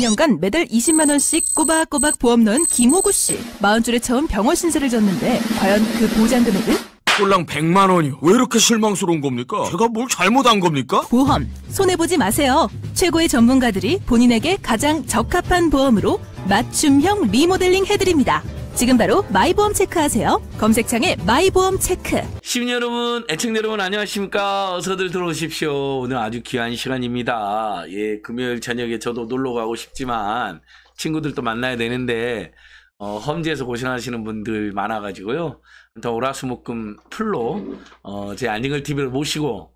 6년 간 매달 20만 원씩 꼬박꼬박 보험 넣은 김호구 씨. 마흔 줄에 처음 병원 신세를 졌는데 과연 그 보장 금액은? 꼴랑 100만 원이요. 왜 이렇게 실망스러운 겁니까? 제가 뭘 잘못한 겁니까? 보험 손해 보지 마세요. 최고의 전문가들이 본인에게 가장 적합한 보험으로 맞춤형 리모델링 해드립니다. 지금 바로 마이보험 체크하세요. 검색창에 마이보험 체크. 시민 여러분, 애청 여러분 안녕하십니까? 어서들 들어오십시오. 오늘 아주 귀한 시간입니다. 예, 금요일 저녁에 저도 놀러 가고 싶지만 친구들도 만나야 되는데 어, 험지에서 고생하시는 분들 많아가지고요. 더 오라수목금 풀로 어, 제 안익을 TV를 모시고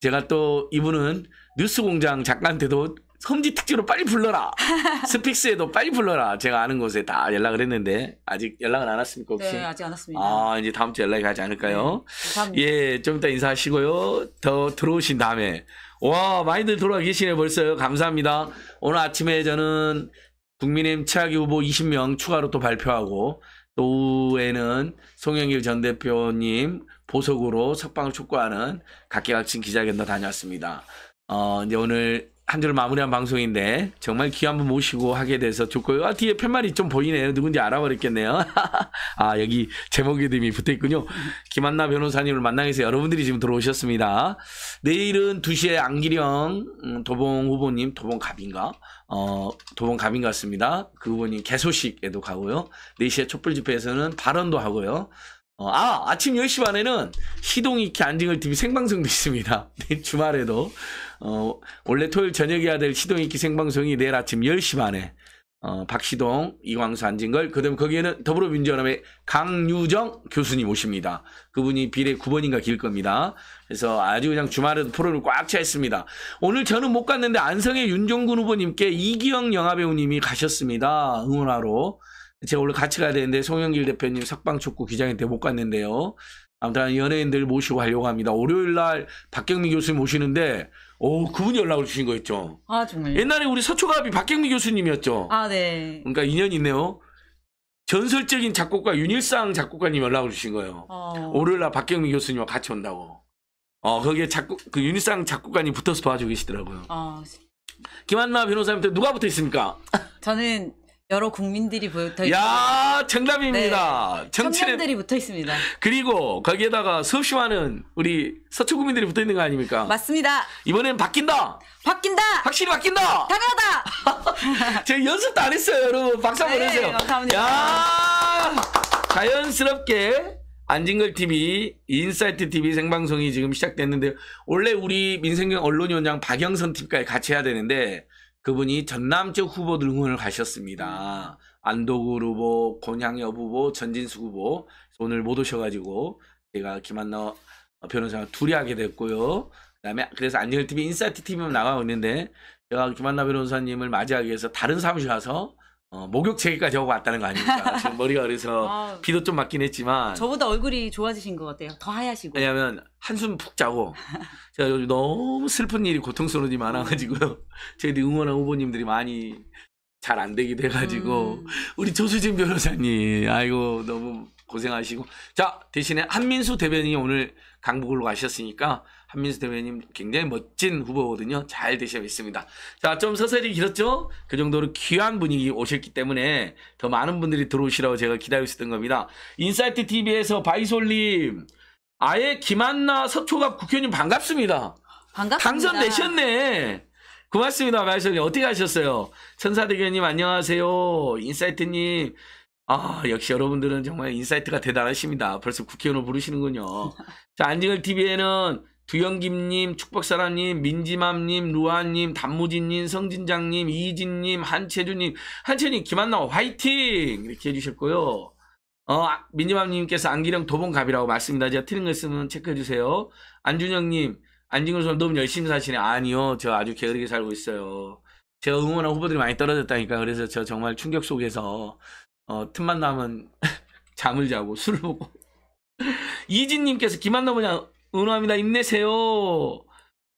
제가 또 이분은 뉴스공장 작가한테도 섬지 특집으로 빨리 불러라. 스픽스에도 빨리 불러라. 제가 아는 곳에 다 연락을 했는데 아직 연락은 안 왔습니까 혹시? 네, 아직 안 왔습니다. 아 이제 다음 주에 연락이 가지 않을까요? 네, 예, 좀 이따 인사하시고요. 더 들어오신 다음에 와 많이들 돌아와 계시네 벌써요. 감사합니다. 오늘 아침에 저는 국민의힘 최악의 후보 20명 추가로 또 발표하고 또 오후에는 송영길 전 대표님 보석으로 석방을 촉구하는 각계각층 기자회견도 다녀왔습니다. 어, 이제 오늘 한 주를 마무리한 방송인데 정말 귀한 분 모시고 하게 돼서 좋고요. 아, 뒤에 팻말이 좀 보이네요. 누군지 알아버렸겠네요. 아 여기 제목에 이름이 붙어있군요. 김한나 변호사님을 만나게 위해서 여러분들이 지금 들어오셨습니다. 내일은 2시에 안기령 음, 도봉 후보님 도봉 갑인가 어, 도봉 갑인 같습니다. 그 후보님 개소식에도 가고요. 4시에 촛불 집회에서는 발언도 하고요. 어, 아 아침 10시 반에는 시동 익히 안징을 TV 생방송도 있습니다. 주말에도 어, 원래 토요일 저녁에 해야 될시동이기 생방송이 내일 아침 10시 반에 어, 박시동, 이광수, 안진걸, 그 다음에 거기에는 더불어민주연합의 강유정 교수님 오십니다. 그분이 비례 9번인가 길 겁니다. 그래서 아주 그냥 주말에도 프로를 꽉 차했습니다. 오늘 저는 못 갔는데 안성의 윤종근 후보님께 이기영 영화배우님이 가셨습니다. 응원하러. 제가 원래 같이 가야 되는데 송영길 대표님 석방촉구 기장인데 못 갔는데요. 아무튼 연예인들 모시고 하려고 합니다. 월요일 날 박경민 교수님 모시는데 오 그분이 연락을 주신 거였죠. 아 정말. 옛날에 우리 서초갑이 박경민 교수님이었죠. 아 네. 그러니까 인연이 있네요. 전설적인 작곡가 윤일상 작곡가님 연락을 주신 거예요. 어. 월요일 날 박경민 교수님과 같이 온다고. 어 거기에 작곡 그 윤일상 작곡가님 붙어서 도와주고 계시더라고요. 어. 김한나 변호사님한테 누가 붙어 있습니까? 저는 여러 국민들이 붙어 있습니다. 야, 정답입니다. 네. 정치는 들이 붙어 있습니다. 그리고 거기에다가 수없이많은 우리 서초 국민들이 붙어 있는 거 아닙니까? 맞습니다. 이번엔 바뀐다. 바뀐다. 확실히 바뀐다. 당연하다. 제가 연습도 안 했어요, 여러분. 박수 한번 네, 세요 감사합니다. 야, 자연스럽게 안진걸 TV, 인사이트 TV 생방송이 지금 시작됐는데 원래 우리 민생경 언론위원장 박영선 팀까지 같이 해야 되는데 그분이 전남 쪽 후보들 응원을 가셨습니다. 음. 안도구 후보, 권양엽 후보, 전진수 후보 오늘 못 오셔가지고 제가 김한나 변호사가 둘이 하게 됐고요. 그다음에 그래서 안녕TV 인사이트 팀로 나가고 있는데 제가 김한나 변호사님을 맞이하기 위해서 다른 사무실 가서 어, 목욕 체계까지 하고 왔다는 거 아닙니까? 지금 머리가 그래서 아, 비도 좀 맞긴 했지만 저보다 얼굴이 좋아지신 것 같아요. 더 하얗시고. 왜냐하면 한숨 푹 자고 제가 요즘 너무 슬픈 일이 고통스러운 일이 많아가지고 음. 저희들 응원한 후보님들이 많이 잘 안되게돼가지고 음. 우리 조수진 변호사님 아이고 너무 고생하시고 자 대신에 한민수 대변인이 오늘 강북으로 가셨으니까 한민수 대변인 굉장히 멋진 후보거든요. 잘 되셔야겠습니다. 자, 좀 서서히 길었죠? 그 정도로 귀한 분위기 오셨기 때문에 더 많은 분들이 들어오시라고 제가 기다리고 있었던 겁니다. 인사이트 TV에서 바이솔님, 아예 김한나 서초갑 국회의원님 반갑습니다. 반갑습니다. 당선되셨네. 고맙습니다, 바이솔님. 어떻게 하셨어요? 천사대견님 안녕하세요. 인사이트님. 아, 역시 여러분들은 정말 인사이트가 대단하십니다. 벌써 국회의원을 부르시는군요. 자, 안진걸 TV에는 두영김님, 축복사라님, 민지맘님, 루아님, 단무진님, 성진장님, 이진님, 한채주님, 한채님, 김한나 화이팅! 이렇게 해주셨고요. 어, 아, 민지맘님께서 안기령 도봉갑이라고 말씀입니다. 제가 틀린 거 있으면 체크해주세요. 안준영님, 안진근 선 너무 열심히 사시네. 아니요. 저 아주 게으르게 살고 있어요. 제가 응원한 후보들이 많이 떨어졌다니까. 그래서 저 정말 충격 속에서, 어, 틈만 나면 잠을 자고 술을 먹고. 이진님께서 김한나 보냐 응원합니다. 힘내세요.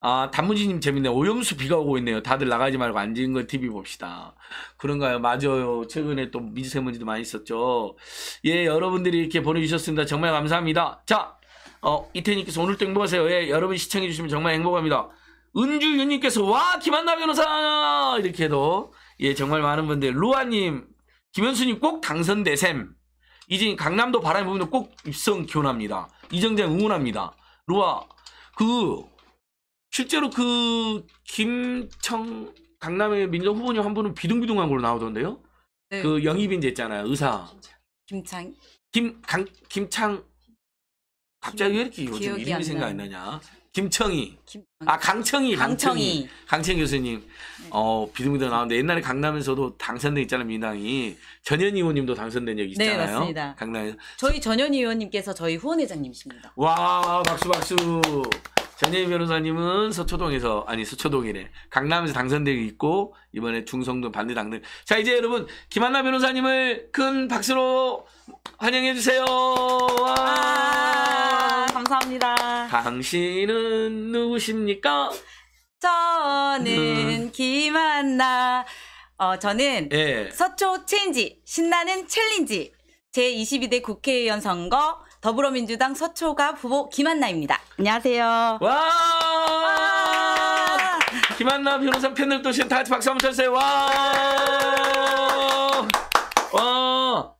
아, 단무지님 재밌네. 오염수 비가 오고 있네요. 다들 나가지 말고 앉은 거 TV 봅시다. 그런가요? 맞아요. 최근에 또 미세먼지도 많이 있었죠. 예, 여러분들이 이렇게 보내주셨습니다. 정말 감사합니다. 자, 어, 이태님께서 오늘도 행복하세요. 예, 여러분 시청해주시면 정말 행복합니다. 은주윤님께서 와, 김한나 변호사! 이렇게 해도, 예, 정말 많은 분들. 루아님, 김현수님 꼭 당선되셈. 이제 강남도 바람이 부면 꼭 입성 기원합니다. 이정재 응원합니다. 루아 그 실제로 그 김청 강남의 민정 후보님 한 분은 비둥비둥한 걸로 나오던데요. 네. 그 영입 인제 있잖아요. 의사. 김창. 김 강 김창 갑자기 왜 이렇게 요즘 이름이 생각 안 나냐. 김청희. 김- 아 강청희. 강청희. 강청희. 교수님. 네. 어 비등비등 나왔는데 옛날에 강남에서도 당선된 있잖아요 민당이 전현 의원님도 당선된 적 네, 있잖아요. 맞습니다. 강남에서 저희 전현 의원님께서 저희 후원회장님이십니다. 와 박수 박수. 전현 변호사님은 서초동에서 아니 서초동이래 강남에서 당선되고 있고 이번에 중성동 반대 당선. 자 이제 여러분 김한나 변호사님을 큰 박수로 환영해 주세요. 와. 아. 감사합니다. 당신은 누구십니까? 저는 음. 김한나. 어, 저는 예. 서초 체인지, 신나는 챌린지, 제22대 국회의원 선거, 더불어민주당 서초가 후보 김한나입니다. 안녕하세요. 와! 와! 김한나 변호사 팬들 또 지금 다 같이 박수 한번 쳐주세요. 와!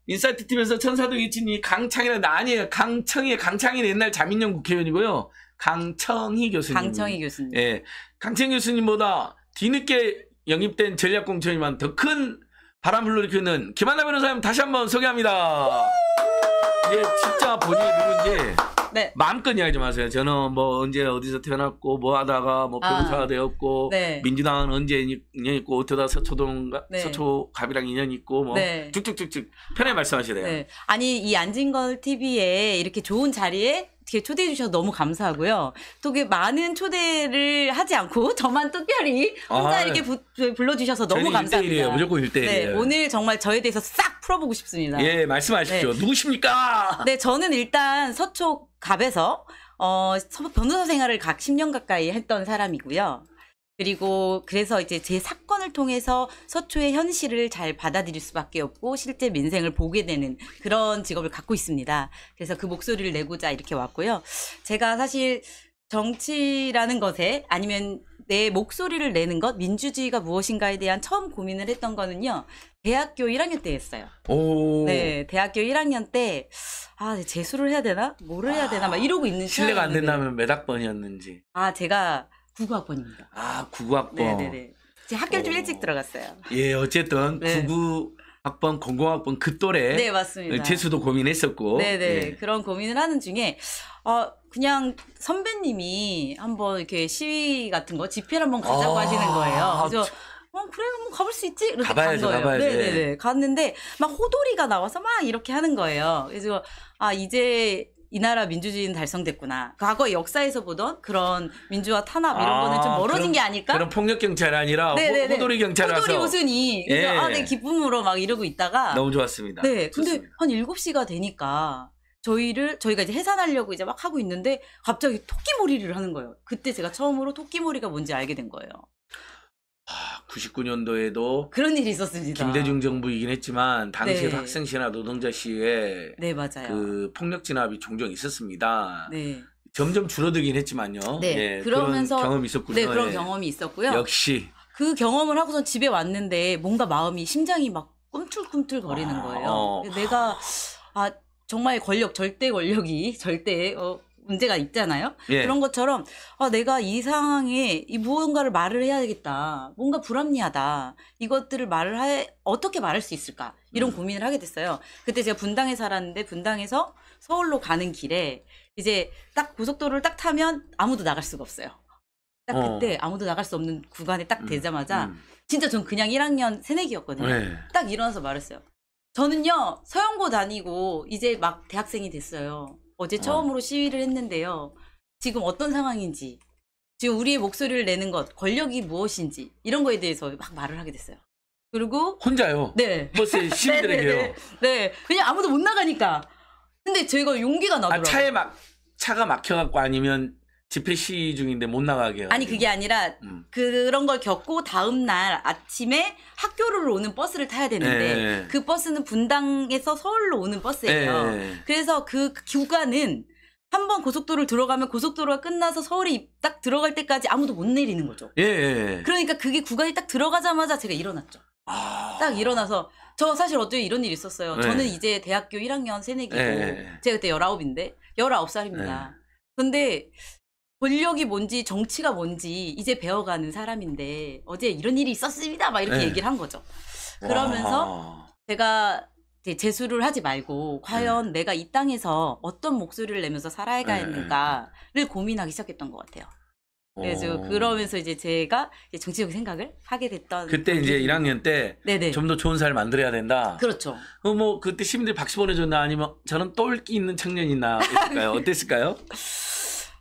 인사이트 팀에서 천사동 이친이 강창이라 나 아니에요. 강청이 강창이 옛날 자민영 국회의원이고요. 강청희 교수님. 강청희 교수님. 예. 강청희 교수님보다 뒤늦게 영입된 전략공천이만 더 큰 바람을 불러 일으키는 김한나 변호사님 다시 한번 소개합니다. 예, 진짜 본인이 누군지 네. 마음껏 이야기 하지마세요 저는 뭐 언제 어디서 태어났고 뭐 하다가 뭐 변호사가 아. 되었고 네. 민주당은 언제 인연 있고 어쩌다 서초동과 네. 서초갑이랑 인연 있고 뭐 네. 쭉쭉쭉쭉 편하게 말씀하시래요. 네. 아니 이 안진걸 TV에 이렇게 좋은 자리에 이렇게 초대해 주셔서 너무 감사하고요. 또그 많은 초대를 하지 않고 저만 특별히 혼자 아, 이렇게 부, 불러주셔서 너무 감사합니다. 1대1이에요. 무조건 1대1. 네, 오늘 정말 저에 대해서 싹 풀어보고 싶습니다. 예, 말씀하십시오. 네. 누구십니까? 네, 저는 일단 서초 갑에서 어, 변호사 생활을 각 10년 가까이 했던 사람이고요. 그리고 그래서 이제 제 사건을 통해서 서초의 현실을 잘 받아들일 수밖에 없고 실제 민생을 보게 되는 그런 직업을 갖고 있습니다. 그래서 그 목소리를 내고자 이렇게 왔고요. 제가 사실 정치라는 것에 아니면 내 목소리를 내는 것, 민주주의가 무엇인가에 대한 처음 고민을 했던 거는요. 대학교 1학년 때 했어요. 오. 네, 대학교 1학년 때, 아, 재수를 해야 되나? 뭐를 해야 되나? 막 이러고 있는 시간. 실례가 안 된다면 몇 학번이었는지. 아, 제가 9어학번입니다 아, 9어학번 네네네. 제 학교를 좀 어. 일찍 들어갔어요. 예, 어쨌든 네. 국어 학번, 0 0학번그 또래 네, 맞습니다. 예, 재수도 고민했었고. 네네. 예. 그런 고민을 하는 중에 어 그냥 선배님이 한번 이렇게 시위 같은 거 집회를 한번 가자고 아, 하시는 거예요. 그래서 어 그래 뭐 가볼 수 있지 이렇게 가봐야죠, 간 거예요. 가봐야지. 네네네. 갔는데 막 호돌이가 나와서 막 이렇게 하는 거예요. 그래서 아 이제 이 나라 민주주의는 달성됐구나. 과거 역사에서 보던 그런 민주화 탄압 이런 아, 거는 좀 멀어진 그럼, 게 아닐까? 그런 폭력 경찰이 아니라 네네네. 호돌이 경찰이라서 호돌이 우순이 예. 아, 네 기쁨으로 막 이러고 있다가 너무 좋았습니다. 네, 좋습니다. 근데 한 7시가 되니까 저희를 저희가 이제 해산하려고 이제 막 하고 있는데 갑자기 토끼머리를 하는 거예요. 그때 제가 처음으로 토끼머리가 뭔지 알게 된 거예요. 아, 99년도에도 그런 일이 있었습니다. 김대중 정부이긴 했지만 당시에 네. 학생 시나 노동자 시에 네, 맞아요. 그 폭력 진압이 종종 있었습니다. 네. 점점 줄어들긴 했지만요. 네. 예, 그러면서 그런 경험이 있었군요. 네, 그런 예. 경험이 있었고요. 역시 그 경험을 하고선 집에 왔는데 뭔가 마음이 심장이 막 꿈틀꿈틀 거리는 아, 거예요. 어. 내가 아 정말 권력 절대 권력이 절대 어 문제가 있잖아요. 예. 그런 것처럼 아, 내가 이 상황에 이 무언가를 말을 해야 되겠다. 뭔가 불합리하다. 이것들을 말을 해, 어떻게 말할 수 있을까? 이런 음. 고민을 하게 됐어요. 그때 제가 분당에 살았는데 분당에서 서울로 가는 길에 이제 딱 고속도로를 딱 타면 아무도 나갈 수가 없어요. 딱 어. 그때 아무도 나갈 수 없는 구간에 딱 되자마자 음. 음. 진짜 전 그냥 1학년 새내기였거든요. 네. 딱 일어나서 말했어요. 저는요 서영고 다니고 이제 막 대학생이 됐어요. 어제 어. 처음으로 시위를 했는데요. 지금 어떤 상황인지, 지금 우리의 목소리를 내는 것, 권력이 무엇인지 이런 거에 대해서 막 말을 하게 됐어요. 그리고 혼자요. 네. 버스 시민들에게요. 네, 네, 네. 네. 그냥 아무도 못 나가니까. 근데 저희가 용기가 아, 나더라고요. 아, 차에 막 차가 막혀갖고 아니면 집회 시 중인데 못 나가게 해가지고. 아니 그게 아니라 음. 그런 걸 겪고 다음 날 아침에 학교를 오는 버스를 타야 되는데 네. 그 버스는 분당에서 서울로 오는 버스예요. 네. 그래서 그 구간은 한 번 고속도로를 들어가면 고속도로가 끝나서 서울에 딱 들어갈 때까지 아무도 못 내리는 거죠. 예. 네. 그러니까 그게 구간이 딱 들어가자마자 제가 일어났죠. 아... 딱 일어나서 저 사실 어제 이런 일이 있었어요. 저는 이제 대학교 1학년 새내기고 제가 그때 19인데 19살입니다. 근데 권력이 뭔지 정치가 뭔지 이제 배워가는 사람인데 어제 이런 일이 있었습니다 막 이렇게 네. 얘기를 한 거죠. 그러면서 와. 제가 제 재수를 하지 말고 과연 네. 내가 이 땅에서 어떤 목소리를 내면서 살아야겠는가를 네. 고민하기 시작했던 것 같아요. 그래서 그러면서 이제 제가 이제 정치적 생각을 하게 됐던 그때 이제 1학년 때 좀 더 좋은 삶을 만들어야 된다. 그렇죠. 그뭐 어, 그때 시민들이 박수 보내줬나 아니면 저는 똘끼 있는 청년이나 있 어땠을까요?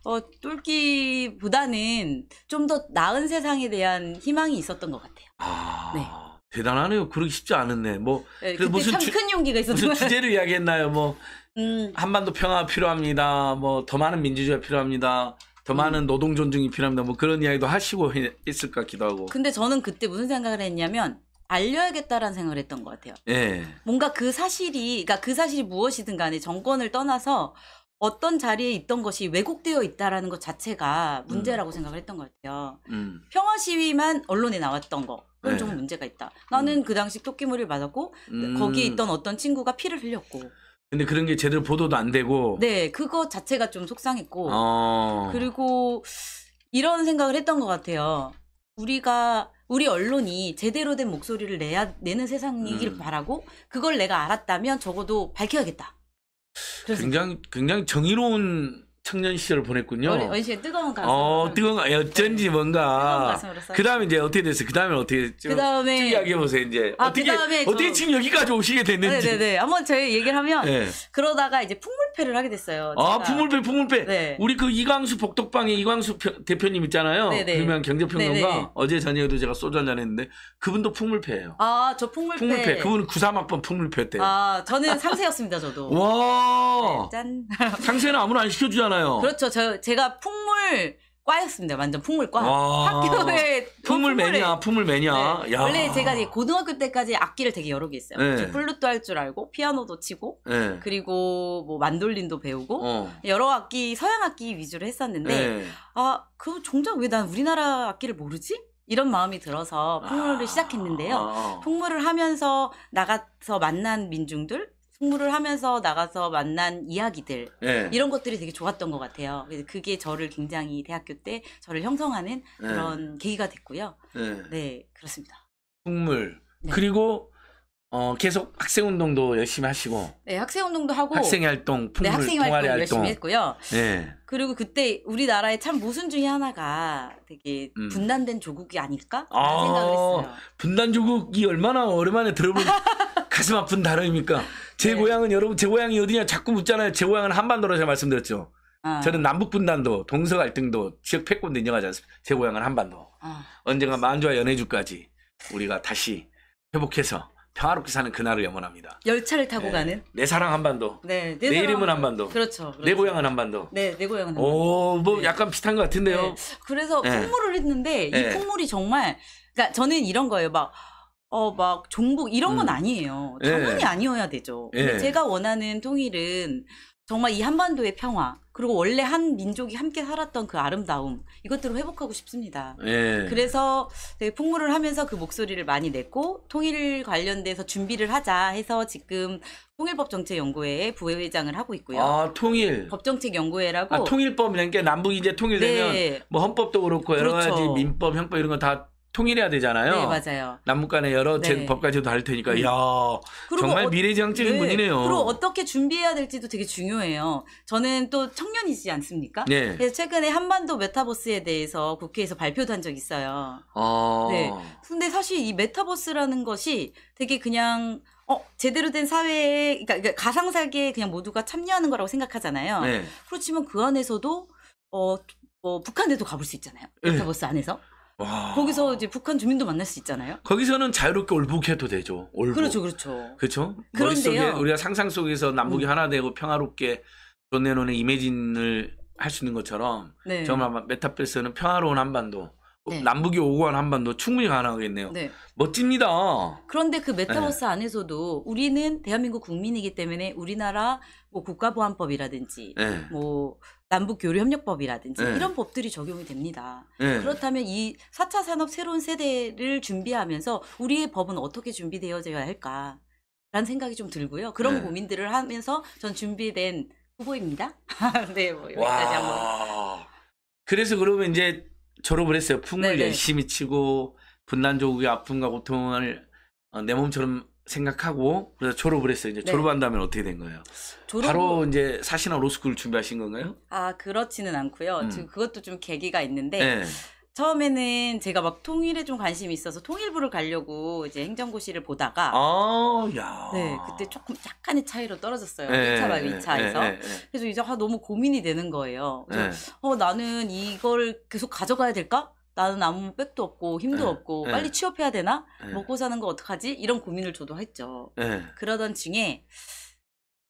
어, 뚫기보다는 좀 더 나은 세상에 대한 희망이 있었던 것 같아요. 아... 네. 대단하네요. 그러기 쉽지 않은데 뭐 네, 그래 무슨 참큰 용기가 있었던 무슨 주제를 이야기했나요? 뭐 음. 한반도 평화 필요합니다. 뭐 더 많은 민주주의가 필요합니다. 더 음. 많은 노동 존중이 필요합니다. 뭐 그런 이야기도 하시고 있을 것 같기도 하고. 근데 저는 그때 무슨 생각을 했냐면 알려야겠다라는 생각을 했던 것 같아요. 예. 뭔가 그 사실이, 그러니까 그 사실이 무엇이든 간에 정권을 떠나서 어떤 자리에 있던 것이 왜곡되어 있다라는 것 자체가 문제라고 음. 생각을 했던 것 같아요. 음. 평화 시위만 언론에 나왔던 거. 그건 네. 좀 문제가 있다. 나는 음. 그 당시 토끼물을 맞았고 그 음. 거기에 있던 어떤 친구가 피를 흘렸고. 근데 그런 게 제대로 보도도 안 되고. 네, 그거 자체가 좀 속상했고. 어. 그리고 이런 생각을 했던 것 같아요. 우리가 우리 언론이 제대로 된 목소리를 내야 내는 세상이길 음. 바라고 그걸 내가 알았다면 적어도 밝혀야겠다. 굉장히 굉장히 정의로운 청년 시절을 보냈군요. 어 시절 뜨거운 가슴. 어, 뜨거운 가슴. 어쩐지 네. 뭔가. 그 다음에 이제 어떻게 됐어요? 그 다음에 어떻게. 그 다음에. 이야기해보세요, 이제. 아, 어떻게, 그다음에 어떻게 지금 여기까지 오시게 됐는지. 네네네. 네, 네. 한번 저희 얘기를 하면. 네. 그러다가 이제 풍물패를 하게 됐어요. 아, 제가. 아, 풍물패, 풍물패. 네. 우리 그 이광수 복덕방의 이광수 대표님 있잖아요. 네네. 그러면 경제평론가. 어제 저녁에도 제가 소주 한잔 했는데. 그분도 풍물패예요 아, 저 풍물패. 풍물패. 그분은 93학번 풍물패 때. 아, 저는 상세였습니다, 저도. 와. 네, 짠. 상세는 아무나 안 시켜주잖아요. 있아요 그렇죠. 저 제가 풍물 과였습니다. 완전 풍물과. 학교에 풍물 매니아, 풍물 매니아. 네. 원래 제가 고등학교 때까지 악기를 되게 여러 개 있어요. 네. 플루트 할 줄 알고 피아노도 치고 네. 그리고 뭐 만돌린도 배우고 어. 여러 악기 서양 악기 위주로 했었는데 네. 아, 그 종종 왜 난 우리나라 악기를 모르지? 이런 마음이 들어서 아. 풍물을 아. 시작했는데요. 풍물을 하면서 나가서 만난 민중들 승무를 하면서 나가서 만난 이야기들 네. 이런 것들이 되게 좋았던 것 같아요. 그래서 그게 저를 굉장히 대학교 때 저를 형성하는 예. 그런 계기가 됐고요. 예. 네, 그렇습니다. 식물 네. 그리고 어 계속 학생 운동도 열심히 하시고 네 학생 운동도 하고 학생 활동 네, 풍물 네, 학생 활동 활동. 열심히 했고요. 네. 그리고 그때 우리나라의 참 모순 중에 하나가 되게 음. 분단된 조국이 아닐까 아~ 생각 했어요. 분단 조국이 얼마나 오랜만에 들어본 가슴 아픈 단어입니까? 제 네. 고향은 여러분 제 고향이 어디냐 자꾸 묻잖아요. 제 고향은 한반도로 제가 말씀드렸죠. 아. 저는 남북 분단도 동서 갈등도 지역 패권도 인정하지 않습니다. 제 고향은 한반도. 아. 언젠가 만주와 연해주까지 우리가 다시 회복해서 평화롭게 사는 그날을 염원합니다. 열차를 타고 네. 가는? 내 사랑 한반도. 네, 내, 내 사랑... 이름은 한반도. 그렇죠, 그렇죠, 내 그렇죠. 고향은 한반도. 네, 내 고향은 한반도. 오, 뭐 네. 약간 비슷한 것 같은데요. 네. 그래서 네. 콩물을 했는데 이 네. 콩물이 정말 그러니까 저는 이런 거예요. 막 어, 막, 종북, 이런 건 음. 아니에요. 당연히 아니어야 되죠. 근 제가 원하는 통일은 정말 이 한반도의 평화, 그리고 원래 한 민족이 함께 살았던 그 아름다움 이것들을 회복하고 싶습니다. 예. 그래서 되게 풍물을 하면서 그 목소리를 많이 냈고 통일 관련돼서 준비를 하자 해서 지금 통일법정책연구회에 부회장을 하고 있고요. 아 통일 법정책연구회라고 아, 통일법이라는 게 남북이 이제 통일되면 네. 뭐 헌법도 그렇고 여러 그렇죠. 가지 민법, 형법 이런 거다 통일해야 되잖아요. 네, 맞아요. 남북 간의 여러 네. 법까지도 할 테니까 네. 이야 정말 어, 미래지향적인 네. 분이네요. 그리고 어떻게 준비해야 될지도 되게 중요해요. 저는 또 청년이지 않습니까? 네. 그래서 최근에 한반도 메타버스에 대해서 국회에서 발표도 한적 있어요. 아. 네. 근데 사실 이 메타버스라는 것이 되게 그냥 어, 제대로 된 사회에, 그러니까, 그러니까 가상세계에 그냥 모두가 참여하는 거라고 생각하잖아요. 네. 그렇지만 그 안에서도, 어, 어 북한에도 가볼 수 있잖아요. 네. 메타버스 안에서. 와. 거기서 이제 북한 주민도 만날 수 있잖아요. 거기서는 자유롭게 올북해도 되죠. 올북. 그렇죠, 그렇죠. 그렇죠. 그런데요. 우리가 상상 속에서 남북이 음. 하나 되고 평화롭게 존내논의 이미진을 할 수 있는 것처럼 네. 정말 메타버스는 평화로운 한반도. 네. 남북이 오고 간 한반도 충분히 가능하겠네요. 네. 멋집니다. 그런데 그 메타버스 네. 안에서도 우리는 대한민국 국민이기 때문에 우리나라 뭐 국가보안법이라든지 네. 뭐 남북 교류 협력법이라든지 네. 이런 법들이 적용이 됩니다. 네. 그렇다면 이 4차 산업 새로운 세대를 준비하면서 우리의 법은 어떻게 준비되어져야 할까? 라는 생각이 좀 들고요. 그런 네. 고민들을 하면서 전 준비된 후보입니다. 네, 뭐 여기까지 한번. 그래서 그러면 이제 졸업을 했어요. 풍을 네네. 네. 열심히 치고 분단 조국의 아픔과 고통을 어, 내 몸처럼 생각하고 그래서 졸업을 했어요. 이제 네. 졸업한 다음에 어떻게 된 거예요? 졸업... 바로 이제 사시나 로스쿨 준비하신 건가요? 아 그렇지는 않고요. 음. 지금 그것도 좀 계기가 있는데 네. 처음에는 제가 막 통일에 좀 관심이 있어서 통일부를 가려고 이제 행정고시를 보다가 아, 야. 네, 그때 조금 약간의 차이로 떨어졌어요. 1차 말 2차에서. 네, 그래서 이제 아, 너무 고민이 되는 거예요. 그래서, 네. 어, 나는 이걸 계속 가져가야 될까? 나는 아무 백도 없고 힘도 네. 없고 네. 빨리 취업해야 되나 네. 먹고 사는 거 어떡하지 이런 고민을 저도 했죠 그러던 중에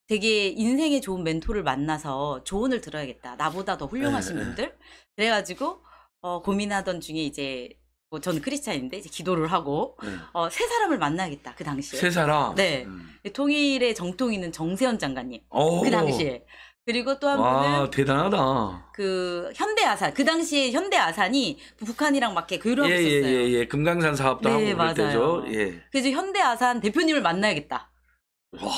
되게 인생에 좋은 멘토를 만나서 조언을 들어야겠다 나보다 더 훌륭하신 분들 그래가지고 어, 고민하던 중에 이제 뭐 저는 크리스찬인데 이제 기도를 하고 어, 세 사람을 만나겠다 그 당시에 세 사람 네 음. 통일의 정통 있는 정세현 장관님 오. 그 당시에 그리고 또 한 분은 대단하다. 그 현대 아산 그 당시에 현대 아산이 북한이랑 막 이렇게 교류하고 예예 예, 있었어요. 예, 예. 금강산 사업도 네, 하고 그럴 맞아요. 죠 예. 그래서 현대 아산 대표님을 만나야겠다. 와.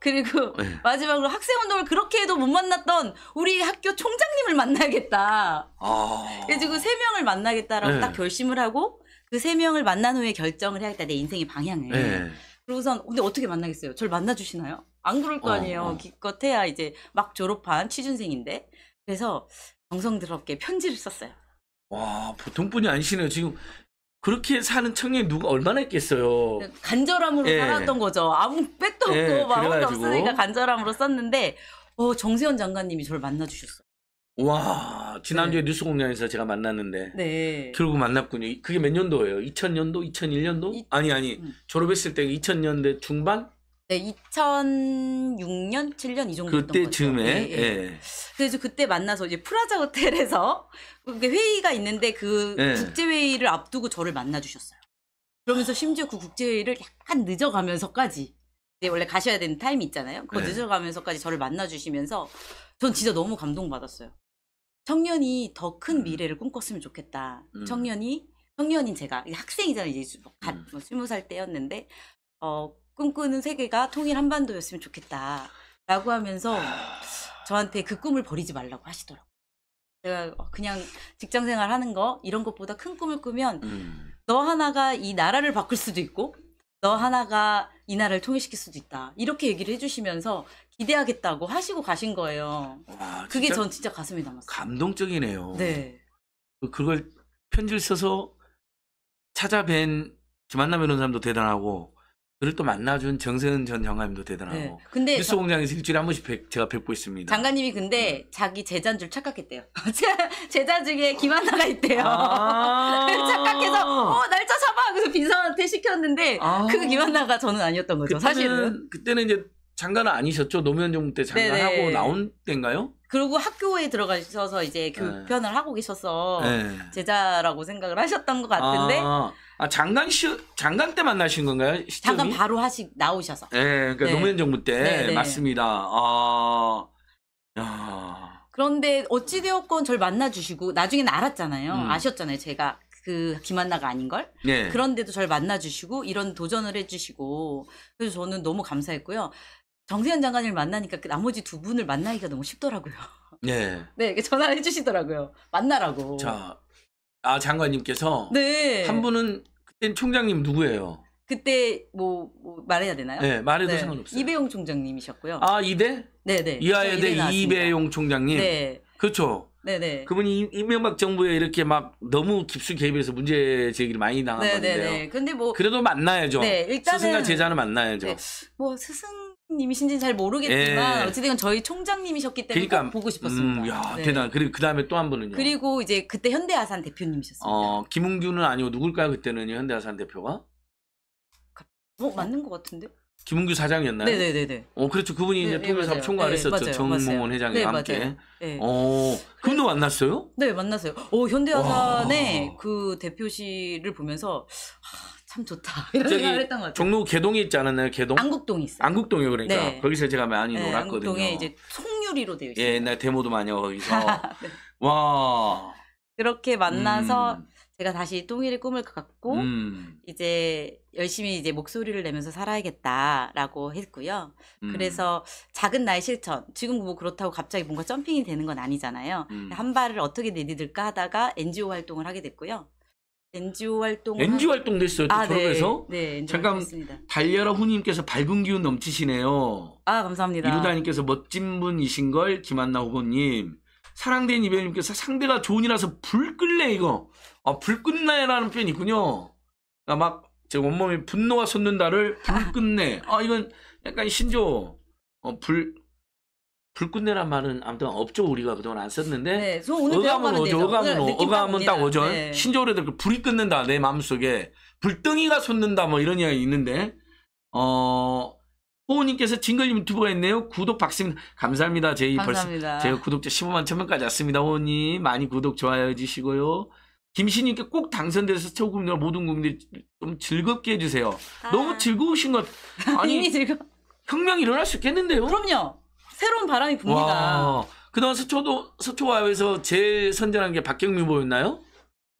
그리고 예. 마지막으로 학생 운동을 그렇게 해도 못 만났던 우리 학교 총장님을 만나야겠다. 아. 그래가지고 세 명을 만나겠다라고 예. 딱 결심을 하고 그 세 명을 만난 후에 결정을 해야겠다 내 인생의 방향을. 예. 그러고선 근데 어떻게 만나겠어요? 저를 만나 주시나요? 안 그럴 거 어, 아니에요. 어, 어. 기껏해야 이제 막 졸업한 취준생인데. 그래서 정성스럽게 편지를 썼어요. 와, 보통 분이 아니시네요. 지금 그렇게 사는 청년이 누가 얼마나 있겠어요. 간절함으로 예. 살았던 거죠. 아무 빽도 예, 없고 예, 마음도 없으니까 간절함으로 썼는데 어, 정세현 장관님이 저를 만나주셨어요. 와 지난주에 네. 뉴스 공장에서 제가 만났는데 네. 결국 만났군요. 그게 몇 년도예요? 2000년도, 2001년도? 이, 아니 아니 음. 졸업했을 때 2000년대 중반? 네, 2006년, 7년 이 정도 그때 쯤에 예, 예, 예. 그래서 그때 만나서 이제 프라자 호텔에서 회의가 있는데 그 예. 국제 회의를 앞두고 저를 만나 주셨어요. 그러면서 심지어 그 국제 회의를 약간 늦어가면서까지 원래 가셔야 되는 타임이 있잖아요. 그거 네. 늦어가면서까지 저를 만나 주시면서 전 진짜 너무 감동받았어요. 청년이 더큰 음. 미래를 꿈꿨으면 좋겠다. 음. 청년이 청년인 제가 학생이잖아요. 이제 갓 음. 뭐 스무 살 때였는데 어 꿈꾸는 세계가 통일 한반도였으면 좋겠다라고 하면서 아. 저한테 그 꿈을 버리지 말라고 하시더라고요. 제가 어, 그냥 직장 생활 하는 거 이런 것보다 큰 꿈을 꾸면 음. 너 하나가 이 나라를 바꿀 수도 있고 너 하나가 이 나라를 통일시킬 수도 있다 이렇게 얘기를 해주시면서 기대하겠다고 하시고 가신 거예요. 와, 아, 그게 전 진짜 가슴에 남았어요. 감동적이네요. 네. 그, 그걸 편지를 써서 찾아뵌 만나면 오는 사람도 대단하고 그를 또 만나준 정세은 전 장관님도 대단하고 네. 근데 뉴스 공장에서 일주일에 한 번씩 제가 뵙고 있습니다. 장관님이 근데 자기 제자인 줄 착각했대요. 제자 중에 김한나가 있대요. 아 착각해서 어 날짜 잡아 그래서 빈선한테 시켰는데 아그김한나가 저는 아니었던 거죠. 그때는, 사실은 그때는 이제 장관은 아니셨죠 노무현 정부 때 장관하고 네, 네. 나온 때인가요? 그리고 학교에 들어가셔서 이제 교편을 네. 하고 계셔서 네. 제자라고 생각을 하셨던 것 같은데. 아아 장관 시 장관 때 만나신 건가요? 시점이? 잠깐 바로 하시 나오셔서. 예, 그러니까 네. 노무현 정부 때 네, 네. 맞습니다. 아, 야. 그런데 어찌되었건 절 만나주시고 나중에는 알았잖아요. 음. 아셨잖아요. 제가 그 김한나가 아닌 걸. 네. 그런데도 절 만나주시고 이런 도전을 해주시고 그래서 저는 너무 감사했고요. 정세현 장관을 만나니까 그 나머지 두 분을 만나기가 너무 쉽더라고요. 네. 네, 전화를 해주시더라고요. 만나라고. 자, 아 장관님께서 네. 한 분은 총장님 누구예요? 그때 뭐, 뭐 말해야 되나요? 네, 말해도 네. 상관없어요. 이배용 총장님이셨고요. 아, 이대? 네, 네. 이하여대 이배용 총장님. 네. 그렇죠. 네네. 네. 그분이 이명박 정부에 이렇게 막 너무 깊숙 개입해서 문제 제기를 많이 네, 네, 당한 건데요. 네네. 근데 뭐 그래도 만나야죠. 네, 일단은 스승과 제자는 만나야죠. 네. 뭐 스승 님이신지는 잘 모르겠지만 예. 어찌됐건 저희 총장님이셨기 때문에 그러니까, 보고 싶었습니다. 음, 야, 네. 대단. 그리고 그 다음에 또 한 분은요. 그리고 이제 그때 현대아산 대표님이셨습니다. 어, 김은규는 아니고 누굴까요 그때는 현대아산 대표가? 어 맞는 것 같은데? 김은규 사장이었나요? 네네네. 어 그렇죠 그분이 네, 이제 네, 통일사업 네, 총괄 네, 했었죠 맞 정몽원 네, 회장과랑 함께. 맞아요. 네. 어 그분도 만났어요? 네 만났어요. 어 현대아산의 와. 그 대표실을 보면서 하, 참 좋다 이런 생각을 했던 것 같아요. 종로 개동이 있지 않았나요? 개동? 안국동이 있어요. 안국동이요 그러니까 네. 거기서 제가 많이 네, 놀았거든요. 안국동에 이제 송유리로 되어 있어요. 예, 옛날 데모도 많이 하고 거기서 네. 와 그렇게 만나서 음. 제가 다시 똥일의 꿈을 갖고 음. 이제 열심히 이제 목소리를 내면서 살아야겠다라고 했고요. 음. 그래서 작은 나의 실천. 지금 뭐 그렇다고 갑자기 뭔가 점핑이 되는 건 아니잖아요. 음. 한 발을 어떻게 내딛을까 하다가 NGO 활동을 하게 됐고요. NGO 활동 NGO 활동도 했어요. 또 아, 네. 졸업해서 네, 네, 잠깐 달려라 후님께서 밝은 기운 넘치시네요. 아 감사합니다. 이루다님께서 멋진 분이신 걸 김한나 후보님. 사랑된 이별님께서 상대가 좋은이라서 불 끌래 이거. 아, 불 끝내라는 표현이 있군요. 아, 막제 원몸이 분노가 솟는다를 불 끝내. 아 이건 약간 신조. 어, 불 불꽃내란 말은 아무튼 없죠 우리가 그동안 안 썼는데 네, 어감은 오죠 어감은 오 어감은 딱 오죠 네. 신조어래들 그 불이 끊는다 내 마음속에 불덩이가 솟는다 뭐 이런 이야기 있는데 어 호우님께서 징글님 유튜브가 있네요 구독 박습니다 감사합니다 제이 벌써 제가 구독자 15만 1 0 0 0명까지 왔습니다 호우님 많이 구독 좋아요 해주시고요 김신님께 꼭 당선돼서 최고금리와 모든 국민들이 좀 즐겁게 해주세요 아. 너무 즐거우신 것 아니 혁명이 일어날 수 있겠는데요 그럼요 새로운 바람이 붑니다. 와, 그동안 서초도 서초와에서 제일 선전한 게 박경민 보였나요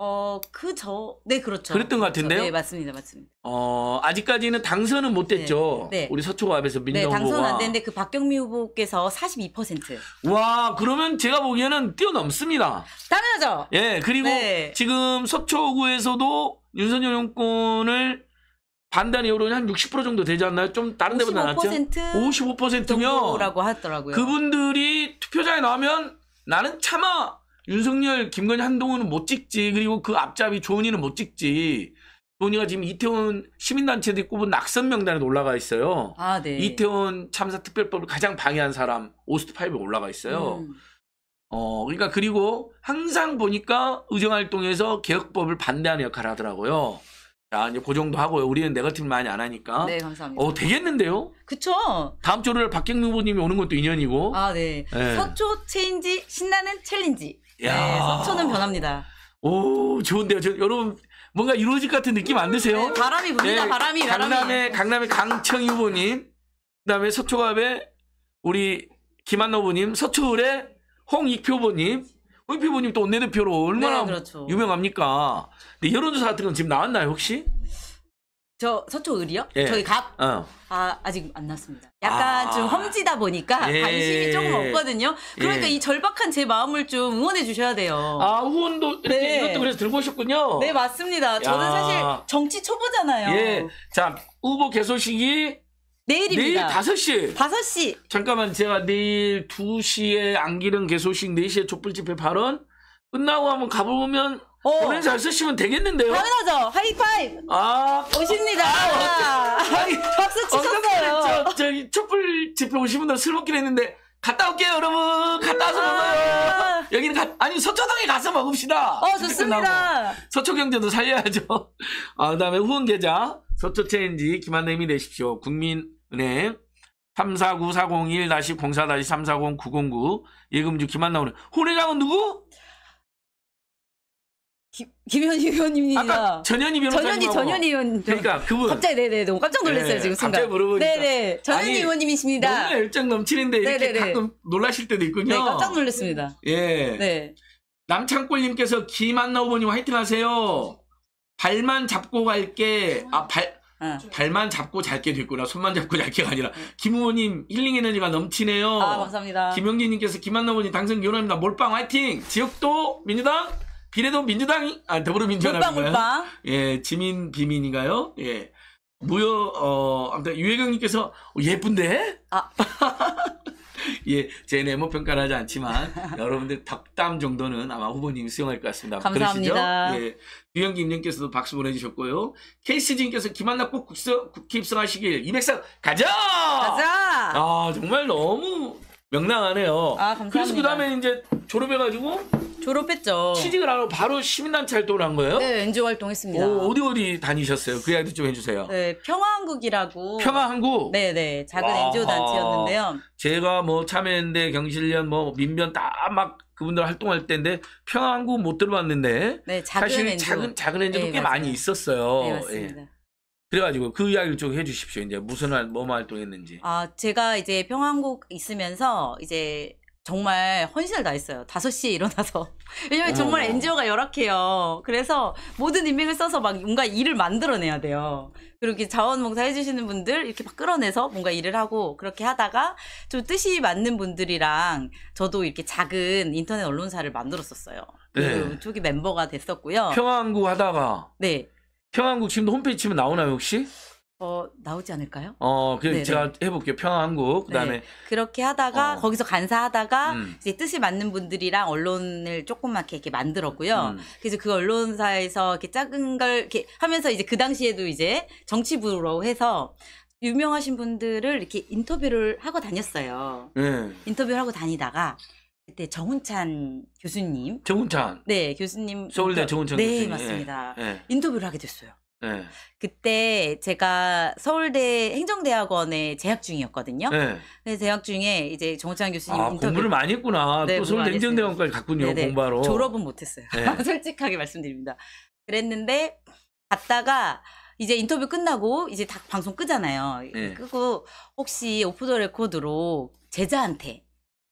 어, 그 저, 네, 그렇죠. 그랬던 것 그렇죠. 같은데요? 그렇죠. 네, 맞습니다, 맞습니다. 어, 아직까지는 당선은 못 됐죠. 네, 네. 우리 서초갑에서 민정 네, 후보가. 당선안 됐는데 그 박경미 후보께서 42%. 와, 그러면 제가 보기에는 뛰어넘습니다. 당연하죠. 예, 그리고 네. 지금 서초구에서도 윤석열 정권을 반단 대 여론이 한60% 정도 되지 않나요? 좀 다른 데보다 낫죠? 55%면 라고 하더라고요. 그분들이 투표장에 나오면 나는 차마 윤석열, 김건희, 한동훈은 못 찍지. 그리고 그 앞잡이 조은이는 못 찍지. 조은이가 지금 이태원 시민단체들이 꼽은 뭐 낙선 명단에 올라가 있어요. 아, 네. 이태원 참사 특별법을 가장 방해한 사람 오스트 파이브에 올라가 있어요. 음. 어, 그러니까 그리고 항상 보니까 의정활동에서 개혁법을 반대하는 역할을 하더라고요. 자, 이제 그 정도 하고요. 우리는 네거티브 많이 안 하니까. 네, 감사합니다. 어, 되겠는데요? 그쵸? 다음 주를 박경민 후보님이 오는 것도 인연이고. 아, 네. 네. 서초 체인지 신나는 챌린지. 네, 야. 네, 서초는 변합니다. 오, 좋은데요. 저, 여러분, 뭔가 이루어질 것 같은 느낌 안 드세요? 네, 바람이 붑니다, 네, 바람이, 바람이. 강남의, 강남의 강청 후보님. 그 다음에 서초갑의 우리 김한노 후보님. 서초울의 홍익표 후보님. 홍익표보님 또 원내대표로 얼마나 네, 그렇죠. 유명합니까? 근데 여론조사 같은 건 지금 나왔나요 혹시? 저 서초 의리요 예. 저희 갑? 어. 아, 아직 안 났습니다. 약간 아. 좀 험지다 보니까 예. 관심이 조금 없거든요. 그러니까 예. 이 절박한 제 마음을 좀 응원해 주셔야 돼요. 아, 후원도 이 네. 이것도 그래서 들고 오셨군요. 네, 맞습니다. 저는 야. 사실 정치 초보잖아요. 예. 자, 후보 개소식이 내일입니다. 내일 5시. 5시. 잠깐만 제가 내일 2시에 안기름 개소식 4시에 촛불집회 발언 끝나고 한번 가보면 어. 보낸 잘 쓰시면 되겠는데요? 당연하죠. 하이파이브. 아 오십니다. 아, 아니, 박수 치셨어요. 저, 저기 촛불 집회 오시면 나술 먹기로 했는데 갔다 올게요 여러분. 갔다 와서 아. 먹어요. 여기는 가, 아니 서초동에 가서 먹읍시다. 어 좋습니다. 서초경제도 살려야죠. 아, 그다음에 후원계좌 서초체인지 기만 혜님 내십시오. 국민은행 349401-04-340-909 예금주 김한나오는 후원회장은 누구? 김, 현희 의원님이나 까 전현희 변호사님 전현희 전현희 의원 그러니까 그분 갑자기 네네 네, 네. 너무 깜짝 놀랐어요 네, 지금 순간 갑자기 물어보니까 네네 네. 전현희 아니, 의원님이십니다 너무 열정 넘치는데 이렇게 네네네. 가끔 놀라실 때도 있군요 네 깜짝 놀랐습니다 예 네. 남창골님께서 김한나 후보님 화이팅하세요 발만 잡고 갈게 아발 네. 아. 발만 잡고 잘게 됐구나. 손만 잡고 잘게가 아니라. 김우호님 힐링 에너지가 넘치네요. 아 감사합니다. 김영진님께서 김한나 후보님 당선 결혼입니다. 몰빵 화이팅. 지역도 민주당 비례도 민주당이 아 더불어민주당인가요? 물빵 예, 지민 비민인가요? 예. 무효 어 아무튼 유혜경님께서 어, 예쁜데? 아. 예, 제 네모 평가를 하지 않지만 여러분들 덕담 정도는 아마 후보님이 수용할 것 같습니다. 감사합니다. 그러시죠? 예. 유영기님께서도 박수 보내주셨고요. 케이스진께서 김한나 꼭 국수, 국회 입성하시길 이0상 가자! 가자! 아 정말 너무 명랑하네요. 아 감사합니다. 그래서 그 다음에 이제 졸업해가지고 졸업했죠. 취직을 하고 바로 시민단체 활동을 한 거예요? 네, NGO 활동했습니다. 오, 어디 어디 다니셨어요? 그이야기좀 해주세요. 네, 평화한국이라고. 평화한국? 네네, 네. 작은 와, NGO 단체였는데요. 제가 뭐 참여연대, 경실련, 뭐 민변 다 막 그분들 활동할 때인데 평화한국 못 들어봤는데 네, 작은 사실 NGO. 작은 작은 NGO 네, 꽤 맞아요. 많이 있었어요. 네, 예. 맞습니다. 예. 그래가지고 그 이야기를 좀 해주십시오. 이제 무슨 뭐 활동했는지. 아 제가 이제 평안국 있으면서 이제 정말 헌신을 다했어요. 5시에 일어나서. 왜냐면 정말 음. 엔지 o 가 열악해요. 그래서 모든 인맥을 써서 막 뭔가 일을 만들어내야 돼요. 그렇게 자원봉사 해주시는 분들 이렇게 막 끌어내서 뭔가 일을 하고 그렇게 하다가 좀 뜻이 맞는 분들이랑 저도 이렇게 작은 인터넷 언론사를 만들었었어요. 네. 쪽이 그 멤버가 됐었고요. 평안구 하다가. 네. 평안구 지금도 홈페이지 치면 나오나요, 혹시? 어, 나오지 않을까요? 어, 그냥 네네. 네. 제가 해볼게요. 평안국. 네, 그다음에 네. 그렇게 하다가 어. 거기서 간사하다가 음. 이제 뜻이 맞는 분들이랑 언론을 조그맣게 이렇게 만들었고요. 음. 그래서 그 언론사에서 이렇게 작은 걸 이렇게 하면서 이제 그 당시에도 이제 정치부로 해서 유명하신 분들을 이렇게 인터뷰를 하고 다녔어요. 네. 인터뷰를 하고 다니다가 그때 정훈찬 교수님. 정훈찬. 네, 교수님. 서울대 인터... 정훈찬 네, 교수님. 네, 맞습니다. 네. 인터뷰를 하게 됐어요. 네. 그때 제가 서울대 행정대학원에 재학 중이었거든요. 네. 예. 근데 재학 중에 이제 정호창 교수님 아, 인터뷰 공부를 많이 했구나. 네, 또 서울대 행정대학원까지 갔군요 네네. 공부하러. 졸업은 못했어요. 네. 솔직하게 말씀드립니다. 그랬는데 갔다가 이제 인터뷰 끝나고 이제 다 방송 끄잖아요. 네. 끄고 혹시 오프 더 레코드로 제자한테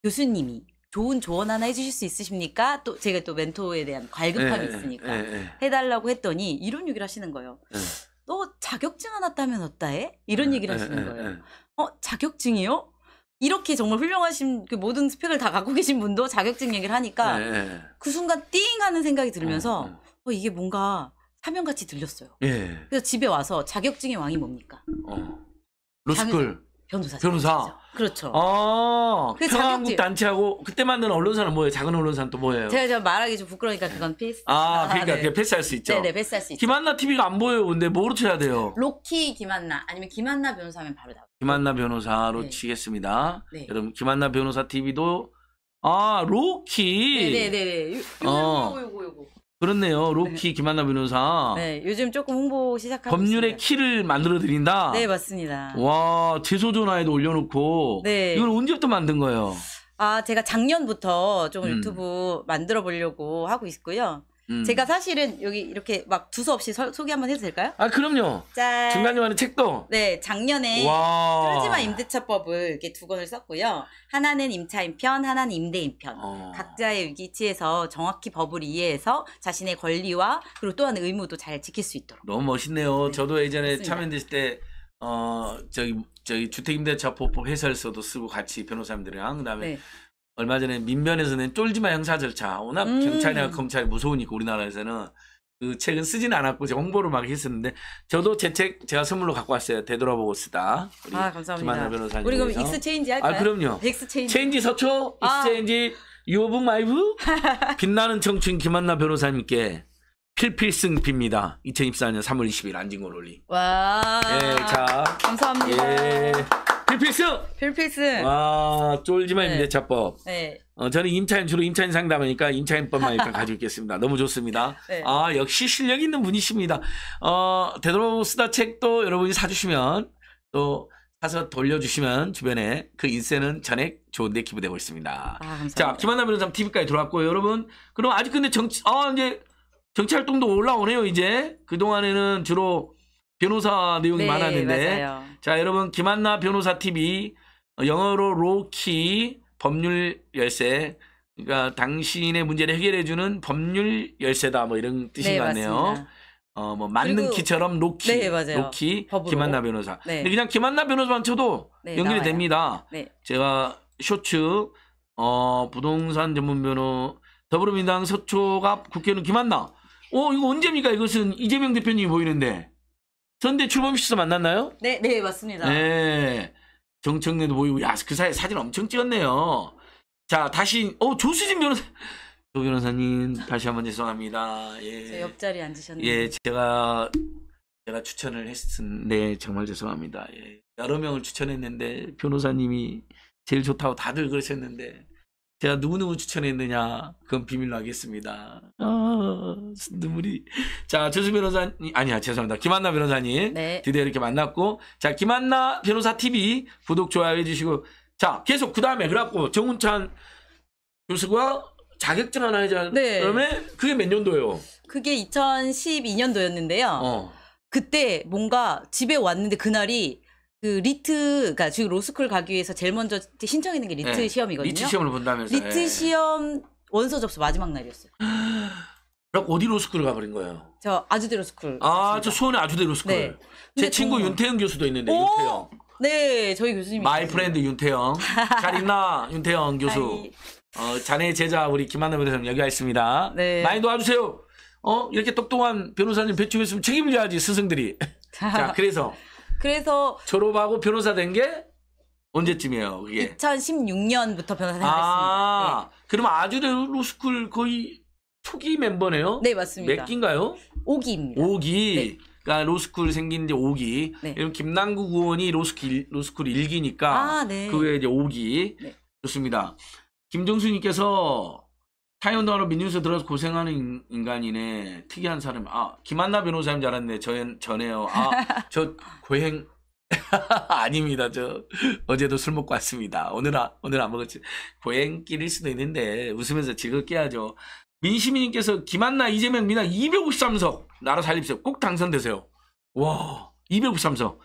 교수님이 좋은 조언 하나 해주실 수 있으십니까? 또 제가 또 멘토에 대한 갈급함이 예, 예, 있으니까 네, 네. 해달라고 했더니 이런 얘기를 하시는 거예요. 너 자격증 하나 따면 어따해? 이런 얘기를 하시는 거예요. 어 자격증이요? 이렇게 정말 훌륭하신 그 모든 스펙을 다 갖고 계신 분도 자격증 얘기를 하니까 그 순간 띵 하는 생각이 들면서 어, 어. 어 이게 뭔가 사명같이 들렸어요. 그래서 집에 와서 자격증의 왕이 뭡니까? 어. 로스쿨 변호사. 변호사. 그렇죠. 어. 그 자한국 단체하고 그때 만든 언론사는 뭐예요? 작은 언론사는 또 뭐예요? 제가 좀 말하기 좀부끄러니까 그건 패스. 아, 아, 그러니까 네. 패스할 수 있죠. 네네 패스할 수 있죠. 김한나 TV가 안 보여요. 근데 뭐로 쳐야 돼요? 로키 김한나 아니면 김한나 변호사면 바로 나와요. 김한나 변호사로 네. 치겠습니다. 네. 여러분 김한나 변호사 TV도 아 로키. 네네네. 네, 네, 네. 어. 요거 요거 요거. 그렇네요. 네. 로키 네. 김한나 변호사. 네, 요즘 조금 홍보 시작하고 법률의 있습니다. 키를 만들어 드린다. 네, 맞습니다. 와, 제소 전화에도 올려놓고. 네. 이걸 언제부터 만든 거예요? 아, 제가 작년부터 좀 음. 유튜브 만들어 보려고 하고 있고요. 음. 제가 사실은 여기 이렇게 막 두서없이 서- 소개 한번 해도 될까요? 아 그럼요. 짠. 중간중간에 책도. 네, 작년에 쫄지마 임대차법을 이렇게 두 권을 썼고요. 하나는 임차인 편, 하나는 임대인 편. 어. 각자의 위치에서 정확히 법을 이해해서 자신의 권리와 그리고 또한 의무도 잘 지킬 수 있도록. 너무 멋있네요. 네, 저도 예전에 참여됐을 때, 어, 저기, 저기 주택임대차법 해설서도 쓰고 같이 변호사님들이랑, 그 다음에 네. 얼마 전에 민변에서 는 쫄지마 형사 절차 워낙 음. 경찰이나 검찰이 무서우니까 우리나라에서는 그 책은 쓰진 않았고 제가 홍보를 막 했었는데 저도 제 책 제가 선물로 갖고 왔어요. 되돌아보고 쓰다. 우리 아 감사합니다. 우리 그럼 익스체인지 할까요? 아 그럼요. 익스체인지. 체인지 서초 익스체인지 아. 유오브 마이브 빛나는 청춘 김한나 변호사님께 필필승 빕니다. 2024년 3월 20일 안진골 올리. 와. 예, 자. 감사합니다. 예. 필필스 필필승! 아, 쫄지만 네. 임대차법. 네. 어, 저는 임차인, 주로 임차인 상담하니까 임차인법만 일단 가지고 있겠습니다. 너무 좋습니다. 네. 아, 역시 실력 있는 분이십니다. 어, 되도록 쓰다 책도 여러분이 사주시면 또 사서 돌려주시면 주변에 그인쇄는 전액 좋은데 기부되고 있습니다. 아, 자, 김한나 변호사 TV까지 들어왔고요. 여러분, 그럼 아직 근데 정치, 아, 이제 정치활동도 올라오네요, 이제. 그동안에는 주로 변호사 내용이 네, 많았는데. 맞아요. 자, 여러분 김한나 변호사 TV 어, 영어로 로키 법률 열쇠 그러니까 당신의 문제를 해결해 주는 법률 열쇠다 뭐 이런 네, 뜻인 네, 것 같네요. 어뭐 맞는 키처럼 로키 네, 로키 법으로. 김한나 변호사. 네. 근데 그냥 김한나 변호사만 쳐도 네, 연결이 나와요. 됩니다. 네. 제가 쇼츠 어 부동산 전문 변호 더불어민당 서초갑 국회의원 김한나. 어 이거 언제입니까? 이것은 이재명 대표님이 보이는데. 선대 출범식에서 만났나요? 네, 네, 맞습니다. 네. 정청래도 모이고, 야, 그 사이 사진 엄청 찍었네요. 자, 다시, 어, 조수진 변호사. 조 변호사님, 다시 한번 죄송합니다. 예. 제 옆자리에 앉으셨는데 예, 제가, 제가 추천을 했었는데, 네, 정말 죄송합니다. 예. 여러 명을 추천했는데, 변호사님이 제일 좋다고 다들 그러셨는데, 제가 누구누구 추천했느냐 그건 비밀로 하겠습니다. 아, 눈물이. 자 최수 변호사님 아니야 죄송합니다. 김한나 변호사님 네. 드디어 이렇게 만났고 자 김한나 변호사 TV 구독 좋아요 해주시고 자 계속 그 다음에 그래갖고 정운찬 교수가 자격증 하나 해자 줘 네. 그다음에 그게 몇 년도요? 예 그게 2012년도였는데요. 어. 그때 뭔가 집에 왔는데 그날이 그리트 그러니까 지금 로스쿨 가기 위해서 제일 먼저 신청했는 게 리트 네. 시험이거든요. 리트 시험을 본다면서. 리트 네. 시험 원서 접수 마지막 날이었어요. 그럼 어디 로스쿨 가버린 거예요? 저 아주대 로스쿨. 아, 저 수원의 아주대 로스쿨. 네. 제 친구 윤태영 교수도 있는데, 오! 윤태영. 네, 저희 교수님. 마이 프렌드 윤태영. 잘 있나, 윤태영 교수. 어, 자네 제자 우리 김한남 변호사님 여기가 있습니다. 네. 많이 도와주세요. 어, 이렇게 똑똑한 변호사님 배출했으면 책임져야지, 스승들이. 자, 그래서. 그래서 졸업하고 변호사 된 게 언제쯤이에요? 이게 2016년부터 변호사 생활했습니다. 아, 네. 그럼 아주대 로스쿨 거의 초기 멤버네요? 네, 맞습니다. 몇 기인가요? 5기입니다. 5기. 네. 그러니까 로스쿨 생긴 지 5기. 네. 김남국 의원이 로스쿨, 로스쿨 1기니까 아, 네. 그게 이제 5기. 네. 좋습니다. 김종수님께서 타이온다로 민뉴스 들어서 고생하는 인간이네. 특이한 사람. 아, 김한나 변호사님 잘 알았네. 저, 전에요. 아, 저 고행. 아닙니다. 저 어제도 술 먹고 왔습니다. 오늘, 아, 오늘 안 먹었지. 고행길일 수도 있는데 웃으면서 즐겁게 하죠. 민시민님께서 김한나, 이재명, 미나 253석. 나라 살립시오. 꼭 당선되세요. 와, 253석.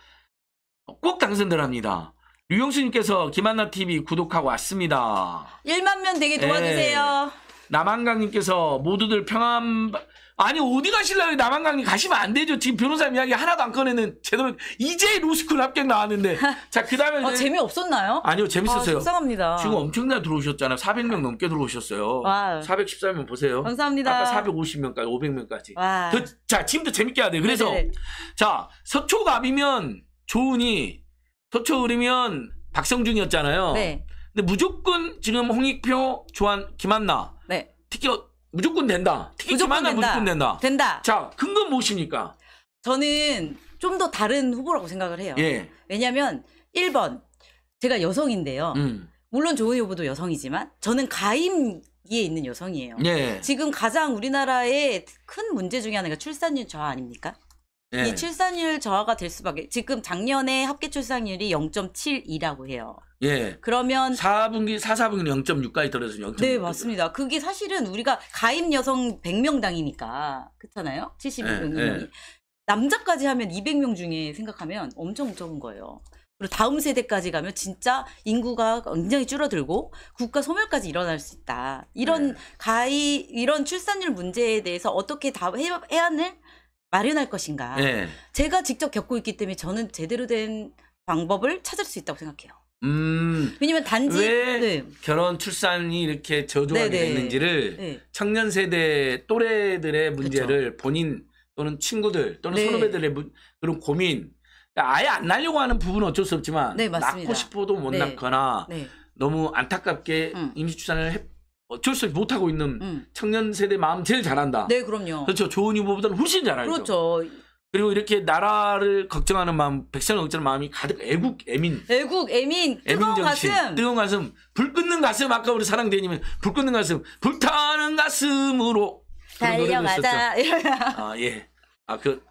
꼭 당선되랍니다. 류용수님께서 김한나 TV 구독하고 왔습니다. 1만 명 되게 도와주세요. 네. 남한강님께서 모두들 평안 아니 어디 가실래요 남한강님 가시면 안 되죠 지금 변호사님 이야기 하나도 안 꺼내는 제대로 이제 로스쿨 합격 나왔는데 자 그다음에 아, 어, 재미 없었나요? 아니요 재밌었어요. 아, 속상합니다. 지금 엄청나 게 들어오셨잖아요 400명 넘게 들어오셨어요. 와. 413명 보세요. 감사합니다. 아까 450명까지 500명까지. 와. 더, 자 지금도 재밌게 해야 돼. 그래서 네네. 네, 네. 자 서초갑이면 조은이 서초을이면 박성준이었잖아요. 네. 근데 무조건 지금 홍익표, 조한, 김한나. 네. 특히 어, 무조건 된다. 특히 무조건 김한나 된다. 무조건 된다. 된다. 자, 근거 무엇입니까? 저는 좀 더 다른 후보라고 생각을 해요. 예. 왜냐면 1번 제가 여성인데요. 음. 물론 좋은 후보도 여성이지만 저는 가임 이에 있는 여성이에요. 예. 지금 가장 우리나라의 큰 문제 중에 하나가 출산율 저하 아닙니까? 예. 이 출산율 저하가 될 수밖에 지금 작년에 합계 출산율이 0 7이라고 해요. 예. 그러면 4분기 4, 4분기는 0.6까지 떨어져서 0 네, 맞습니다. 그게 사실은 우리가 가입 여성 100명당이니까 그렇잖아요. 7 2명이 예, 예. 남자까지 하면 200명 중에 생각하면 엄청 적은 거예요. 그리고 다음 세대까지 가면 진짜 인구가 굉장히 줄어들고 국가 소멸까지 일어날 수 있다. 이런 네. 예. 가이 이런 출산율 문제에 대해서 어떻게 다 해안을 마련할 것인가. 네. 제가 직접 겪고 있기 때문에 저는 제대로 된 방법을 찾을 수 있다고 생각해요. 음. 왜냐면 단지 왜 네. 결혼 출산이 이렇게 저조하게 네, 네. 됐는지를 네. 청년 세대 또래들의 문제를 그쵸. 본인 또는 친구들 또는 네. 선후배들의 그런 고민 그러니까 아예 안날려고 하는 부분은 어쩔 수 없지만 네, 낳고 싶어도 못 네. 낳거나 너무 안타깝게 음. 임시출산을 해, 어쩔 수 없이 못하고 있는 음. 청년 세대 마음 제일 잘한다. 네, 그럼요. 그렇죠. 좋은 유보보다는 훨씬 잘 알죠. 그렇죠. 그리고 이렇게 나라를 걱정하는 마음, 백성을 걱정하는 마음이 가득 애국, 애민. 애국, 애민, 애민 뜨거운 정신, 가슴. 뜨거운 가슴, 불 끄는 가슴, 아까 우리 사랑 대님은 불 끄는 가슴, 불타는 가슴으로 달려가자. 아, 예. 아, 그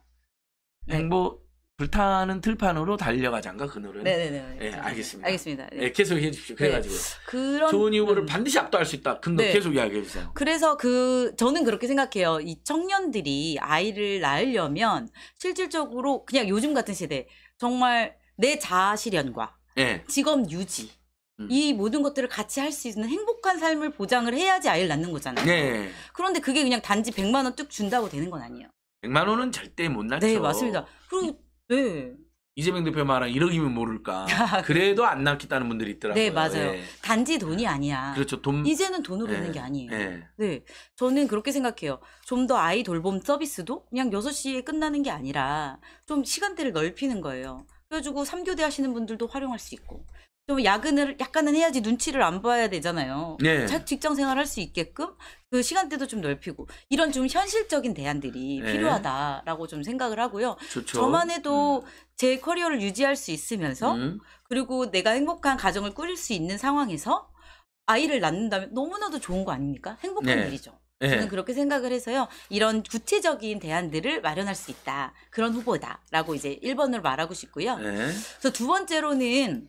행보 불타는 들판으로 달려가자인가 그늘은는 네네네. 네, 알겠습니다. 알겠습니다. 네. 네, 계속 해주십시오. 네. 그래가지고 그런 좋은 이유를 음. 반드시 압도할 수 있다. 근데 네. 계속 이야기해 주세요. 그래서 그 저는 그렇게 생각해요. 이 청년들이 아이를 낳으려면 실질적으로 그냥 요즘 같은 시대 정말 내 자아실현과 예. 직업 유지 음. 이 모든 것들을 같이 할 수 있는 행복한 삶을 보장을 해야지 아이를 낳는 거잖아요. 네. 그런데 그게 그냥 단지 100만 원뚝 준다고 되는 건 아니에요. 100만 원은 절대 못 낳죠. 네, 맞습니다. 그리고 네. 이재명 대표 말한 이러기면 모를까. 아, 그렇죠. 그래도 안 낫겠다는 분들이 있더라고요. 네, 맞아요. 네. 단지 돈이 아니야. 그렇죠. 돈. 이제는 돈으로 네. 예. 되는 게 아니에요. 네. 네. 저는 그렇게 생각해요. 좀 더 아이 돌봄 서비스도 그냥 6시에 끝나는 게 아니라 좀 시간대를 넓히는 거예요. 그래가지고 3교대 하시는 분들도 활용할 수 있고 좀 야근을 약간은 해야지 눈치를 안 봐야 되잖아요. 네. 직장 생활할 수 있게끔 그 시간대도 좀 넓히고 이런 좀 현실적인 대안들이 네. 필요하다라고 좀 생각을 하고요. 좋죠. 저만 해도 음. 제 커리어를 유지할 수 있으면서 음. 그리고 내가 행복한 가정을 꾸릴 수 있는 상황에서 아이를 낳는다면 너무나도 좋은 거 아닙니까? 행복한 네. 일이죠. 네. 저는 그렇게 생각을 해서요. 이런 구체적인 대안들을 마련할 수 있다. 그런 후보다라고 이제 1번을 말하고 싶고요. 네. 그래서 두 번째로는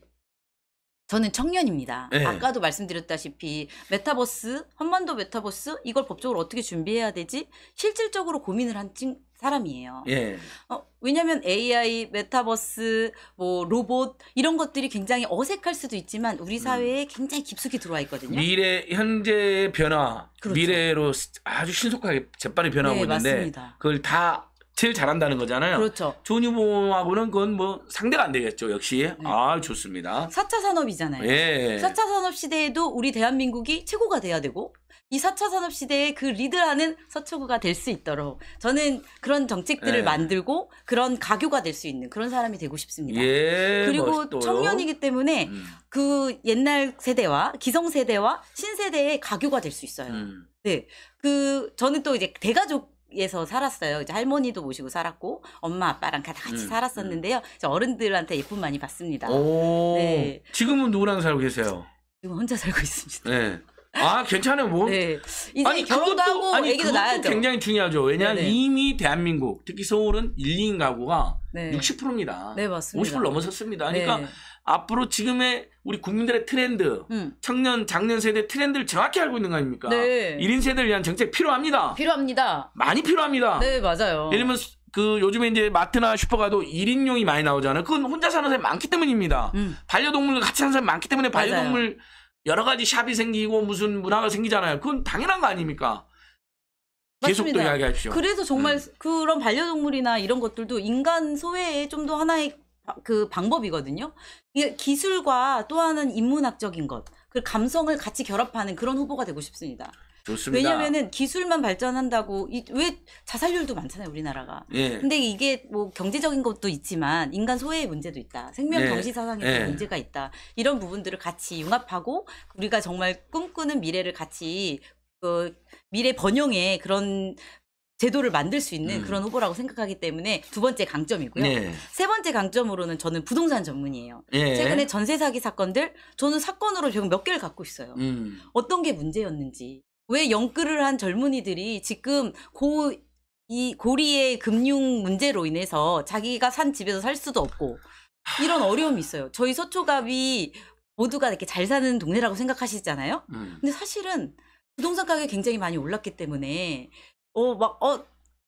저는 청년입니다. 네. 아까도 말씀드렸다시피 메타버스, 한반도 메타버스 이걸 법적으로 어떻게 준비해야 되지? 실질적으로 고민을 한 친, 사람이에요. 예. 어, 왜냐하면 AI, 메타버스, 뭐 로봇 이런 것들이 굉장히 어색할 수도 있지만 우리 음. 사회에 굉장히 깊숙이 들어와 있거든요. 미래 현재의 변화, 그렇죠. 미래로 아주 신속하게 재빨리 변하고 네, 있는데 맞습니다. 그걸 다 제일 잘한다는 거잖아요. 그렇죠. 좋은 유보하고는 그건 뭐 상대가 안 되겠죠. 역시. 네. 아, 좋습니다. 4차 산업이잖아요. 예. 4차 산업 시대에도 우리 대한민국이 최고가 돼야 되고 이 4차 산업 시대에 그리드라는 서초구가 될 수 있도록 저는 그런 정책들을 예. 만들고 그런 가교가 될 수 있는 그런 사람이 되고 싶습니다. 예, 그리고 멋있어요. 청년이기 때문에 음. 그 옛날 세대와 기성 세대와 신세대의 가교가 될 수 있어요. 음. 네. 그 저는 또 이제 대가족 에서 살았어요. 이제 할머니도 모시고 살았고 엄마 아빠랑 다 같이 음, 살았었는데요. 음. 어른들한테 예쁨 많이 받습니다. 오, 네. 지금은 누구랑 살고 계세요? 지금 혼자 살고 있습니다. 네. 아 괜찮아요 뭐 네. 이제 아니, 결혼도 그것도, 하고 아니, 애기도 낳아야죠 굉장히 중요하죠 왜냐하면 네네. 네. 이미 대한민국 특히 서울은 1, 인 가구가 네. 60%입니다 네 맞습니다 50% 넘어섰습니다 그러니까 네. 앞으로 지금의 우리 국민들의 트렌드, 음. 청년, 장년 세대 트렌드를 정확히 알고 있는 거 아닙니까? 네. 1인 세대를 위한 정책 필요합니다. 필요합니다. 많이 필요합니다. 네, 맞아요. 예를 들면 그 요즘에 이제 마트나 슈퍼 가도 1인용이 많이 나오잖아요. 그건 혼자 사는 사람이 많기 때문입니다. 음. 반려동물과 같이 사는 사람이 많기 때문에 반려동물 맞아요. 여러 가지 샵이 생기고 무슨 문화가 생기잖아요. 그건 당연한 거 아닙니까? 계속 또 이야기하십시오. 그래서 정말 음. 그런 반려동물이나 이런 것들도 인간 소외에좀 더 하나의 그 방법이거든요. 이게 기술과 또 하나는 인문학적인 것, 그 감성을 같이 결합하는 그런 후보가 되고 싶습니다. 좋습니다. 왜냐면은 기술만 발전한다고 이, 왜 자살률도 많잖아요 우리나라가. 예. 근데 이게 뭐 경제적인 것도 있지만 인간 소외의 문제도 있다. 생명 경시 예. 사상에도 예. 문제가 있다. 이런 부분들을 같이 융합하고 우리가 정말 꿈꾸는 미래를 같이 그 미래 번영의 그런 제도를 만들 수 있는 음. 그런 후보라고 생각하기 때문에 두 번째 강점이고요. 네. 세 번째 강점으로는 저는 부동산 전문이에요. 네. 최근에 전세 사기 사건들 저는 사건으로 지금 몇 개를 갖고 있어요. 음. 어떤 게 문제였는지 왜 영끌을 한 젊은이들이 지금 고 이 고리의 금융 문제로 인해서 자기가 산 집에서 살 수도 없고 이런 어려움이 있어요. 저희 서초갑이 모두가 이렇게 잘 사는 동네라고 생각하시잖아요. 음. 근데 사실은 부동산 가격이 굉장히 많이 올랐기 때문에 어, 막, 어,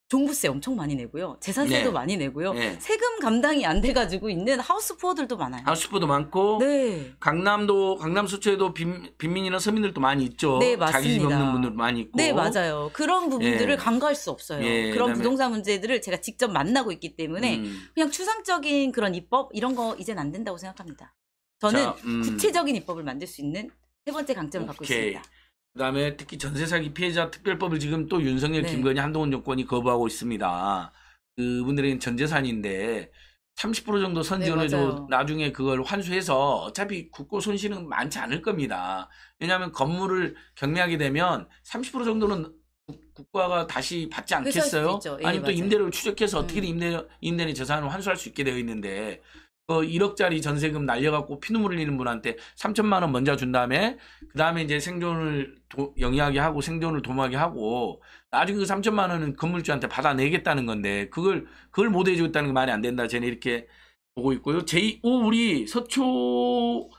종부세 엄청 많이 내고요. 재산세도 네. 많이 내고요. 네. 세금 감당이 안 돼가지고 있는 하우스 푸어들도 많아요. 하우스푸어도 많고 네. 강남도 강남 수초에도 빈, 빈민이나 서민들도 많이 있죠. 네, 맞습니다. 자기 집 없는 분들 많이 있고. 네, 맞아요. 그런 부분들을 예. 간과할 수 없어요. 예, 그런 그다음에- 부동산 문제들을 제가 직접 만나고 있기 때문에 음. 그냥 추상적인 그런 입법 이런 거 이젠 안 된다고 생각합니다. 저는 자, 음. 구체적인 입법을 만들 수 있는 세 번째 강점을 갖고 오케이. 있습니다. 그다음에 특히 전세 사기 피해자 특별법을 지금 또 윤석열, 네. 김건희, 한동훈 여권이 거부하고 있습니다. 그분들은 전재산인데 30% 정도 선지원해줘 네, 나중에 그걸 환수해서 어차피 국고 손실은 많지 않을 겁니다. 왜냐하면 건물을 경매하게 되면 30% 정도는 국가가 다시 받지 그 않겠어요? 예, 아니면 또 임대료를 추적해서 어떻게든 음. 임대, 임대인 재산을 환수할 수 있게 되어 있는데 그 1억짜리 전세금 날려갖고 피눈물 흘리는 분한테 3천만 원 먼저 준 다음에 그 다음에 이제 생존을 도, 영위하게 하고 생존을 도모하게 하고 나중에 그 3천만 원은 건물주한테 받아내겠다는 건데 그걸 그걸 못 해주겠다는 게 말이 안 된다. 쟤는 이렇게 보고 있고요. 제, 오 우리 서초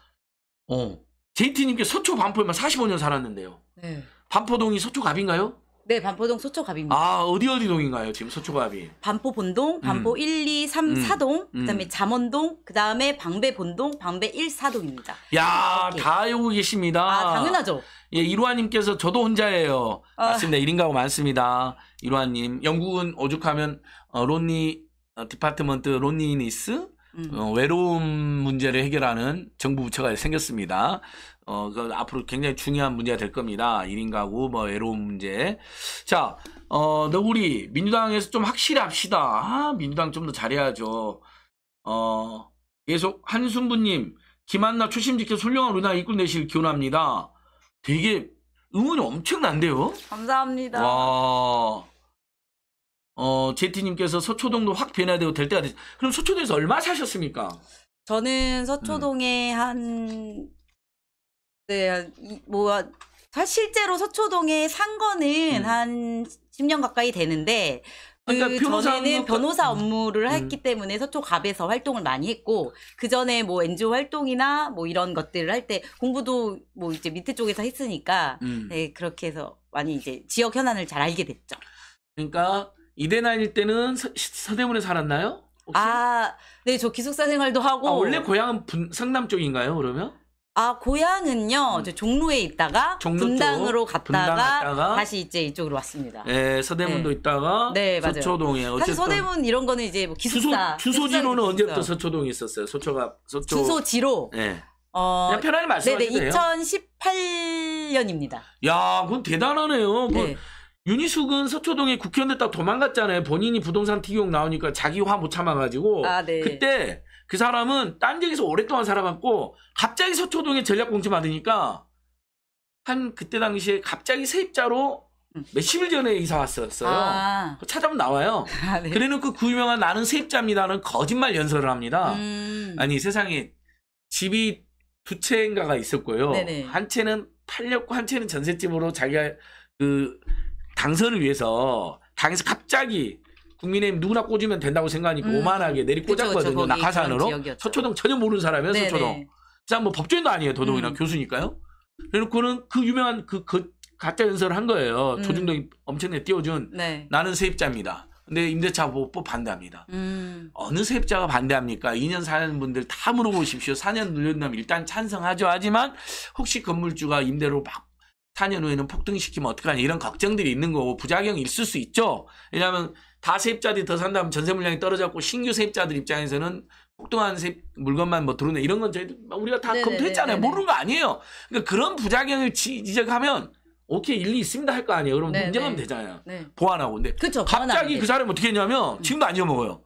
어 JT님께 서초 반포에만 45년 살았는데요. 네. 반포동이 서초갑인가요? 네, 반포동 소초갑입니다. 아, 어디 어디 동인가요? 지금 소초갑이. 반포 본동, 반포 음. 1, 2, 3, 음. 4동, 음. 그다음에 음. 잠원동, 그다음에 방배 본동, 방배 1, 4동입니다. 야, 이렇다 알고 계십니다. 아, 당연하죠. 예, 이로아 님께서 저도 혼자예요. 아. 맞습니다. 1인 가구 많습니다. 이로아 님. 영국은 오죽하면 어, 론니 어, 디파트먼트 론니니스 음. 어, 외로움 문제를 해결하는 정부 부처가 생겼습니다. 어, 그 앞으로 굉장히 중요한 문제가 될 겁니다. 1인 가구, 뭐, 외로움 문제. 자, 어, 너 우리 민주당에서 좀 확실히 합시다. 아, 민주당 좀 더 잘해야죠. 어, 계속 한순부님, 김한나 초심지켜 솔령한 우리나라 이끌내실 기원합니다. 되게 응원이 엄청난데요? 감사합니다. 와. 어, 제티님께서 서초동도 확 변해야 되고 될 때가 됐 그럼 서초동에서 얼마 사셨습니까? 저는 서초동에 음. 한 네, 뭐 실제로 서초동에 산 거는 음. 한 10년 가까이 되는데 그 그러니까 변호사 전에는 변호사 음. 업무를 음. 했기 때문에 서초 갑에서 활동을 많이 했고 그 전에 뭐 NGO 활동이나 뭐 이런 것들을 할 때 공부도 뭐 이제 밑에 쪽에서 했으니까 음. 네, 그렇게 해서 많이 이제 지역 현안을 잘 알게 됐죠. 그러니까 이대 나일 때는 서, 서대문에 살았나요? 혹시? 아, 네, 저 기숙사 생활도 아, 하고. 아, 원래 고향은 분, 상남 쪽인가요, 그러면? 아 고향은요 음. 종로에 있다가 종로 분당으로 갔다가, 분당 다시 이제 이쪽으로 왔습니다. 네 서대문도 네. 있다가 네, 맞아요. 서초동에 어쨌든 서대문 이런 거는 이제 뭐 기숙사 주소, 주소지로는 언제부터 서초동에 있었어요? 서초가 서초 주소지로 네. 어, 편하게 말씀하세요. 네네 2018년입니다. 야 그건 대단하네요. 그 네. 그... 윤희숙은 서초동에 국회의원 됐다 도망갔잖아요. 본인이 부동산 티격 나오니까 자기 화 못 참아가지고 아, 네. 그때 그 사람은 딴 데에서 오랫동안 살아봤고 갑자기 서초동에 전략공지 받으니까 한 그때 당시에 갑자기 세입자로 음. 몇십일 전에 이사 왔었어요. 아. 찾아보면 나와요. 아, 네. 그래놓고 그 유명한 나는 세입자입니다는 거짓말 연설을 합니다. 음. 아니 세상에 집이 두 채인가가 있었고요. 네네. 한 채는 팔렸고 한 채는 전셋집으로 자기가 그 당선을 위해서 당에서 갑자기 국민의힘 누구나 꽂으면 된다고 생각하니까 음. 오만하게 내리 꽂았거든요. 낙하산으로. 서초동 전혀 모르는 사람이에요. 네네. 서초동. 그사뭐 네. 법조인도 아니에요. 도동이나 음. 교수니까요. 그래놓고는 그 유명한 그, 그 가짜 연설을 한 거예요. 음. 조중동이 엄청나게 띄워준 네. 나는 세입자입니다. 근데 임대차 보호법 반대합니다. 음. 어느 세입자가 반대합니까? 2년 사는 분들 다 물어보십시오. 4년 늘린다면 일단 찬성하죠. 하지만 혹시 건물주가 임대로 막 4년 후에는 폭등시키면 어떡하냐 이런 걱정들이 있는 거고 부작용이 있을 수 있죠. 왜냐하면 다 세입자들이 더 산다면 전세 물량이 떨어졌고 신규 세입자들 입장에서는 폭등한 세입 물건만 뭐 들어오네 이런 건 저희 우리가 다네네 네, 검토했잖아요. 네네. 네, 네, 모르는 거 아니에요. 그러니까 그런 부작용을 지적하면 오케이 일리 있습니다 할 거 아니에요. 그럼 네, 문제가 되잖아요. 네. 보완하고 근데 그쵸, 갑자기 그 사람이 어떻게 했냐면 음. 지금도 안지어먹어요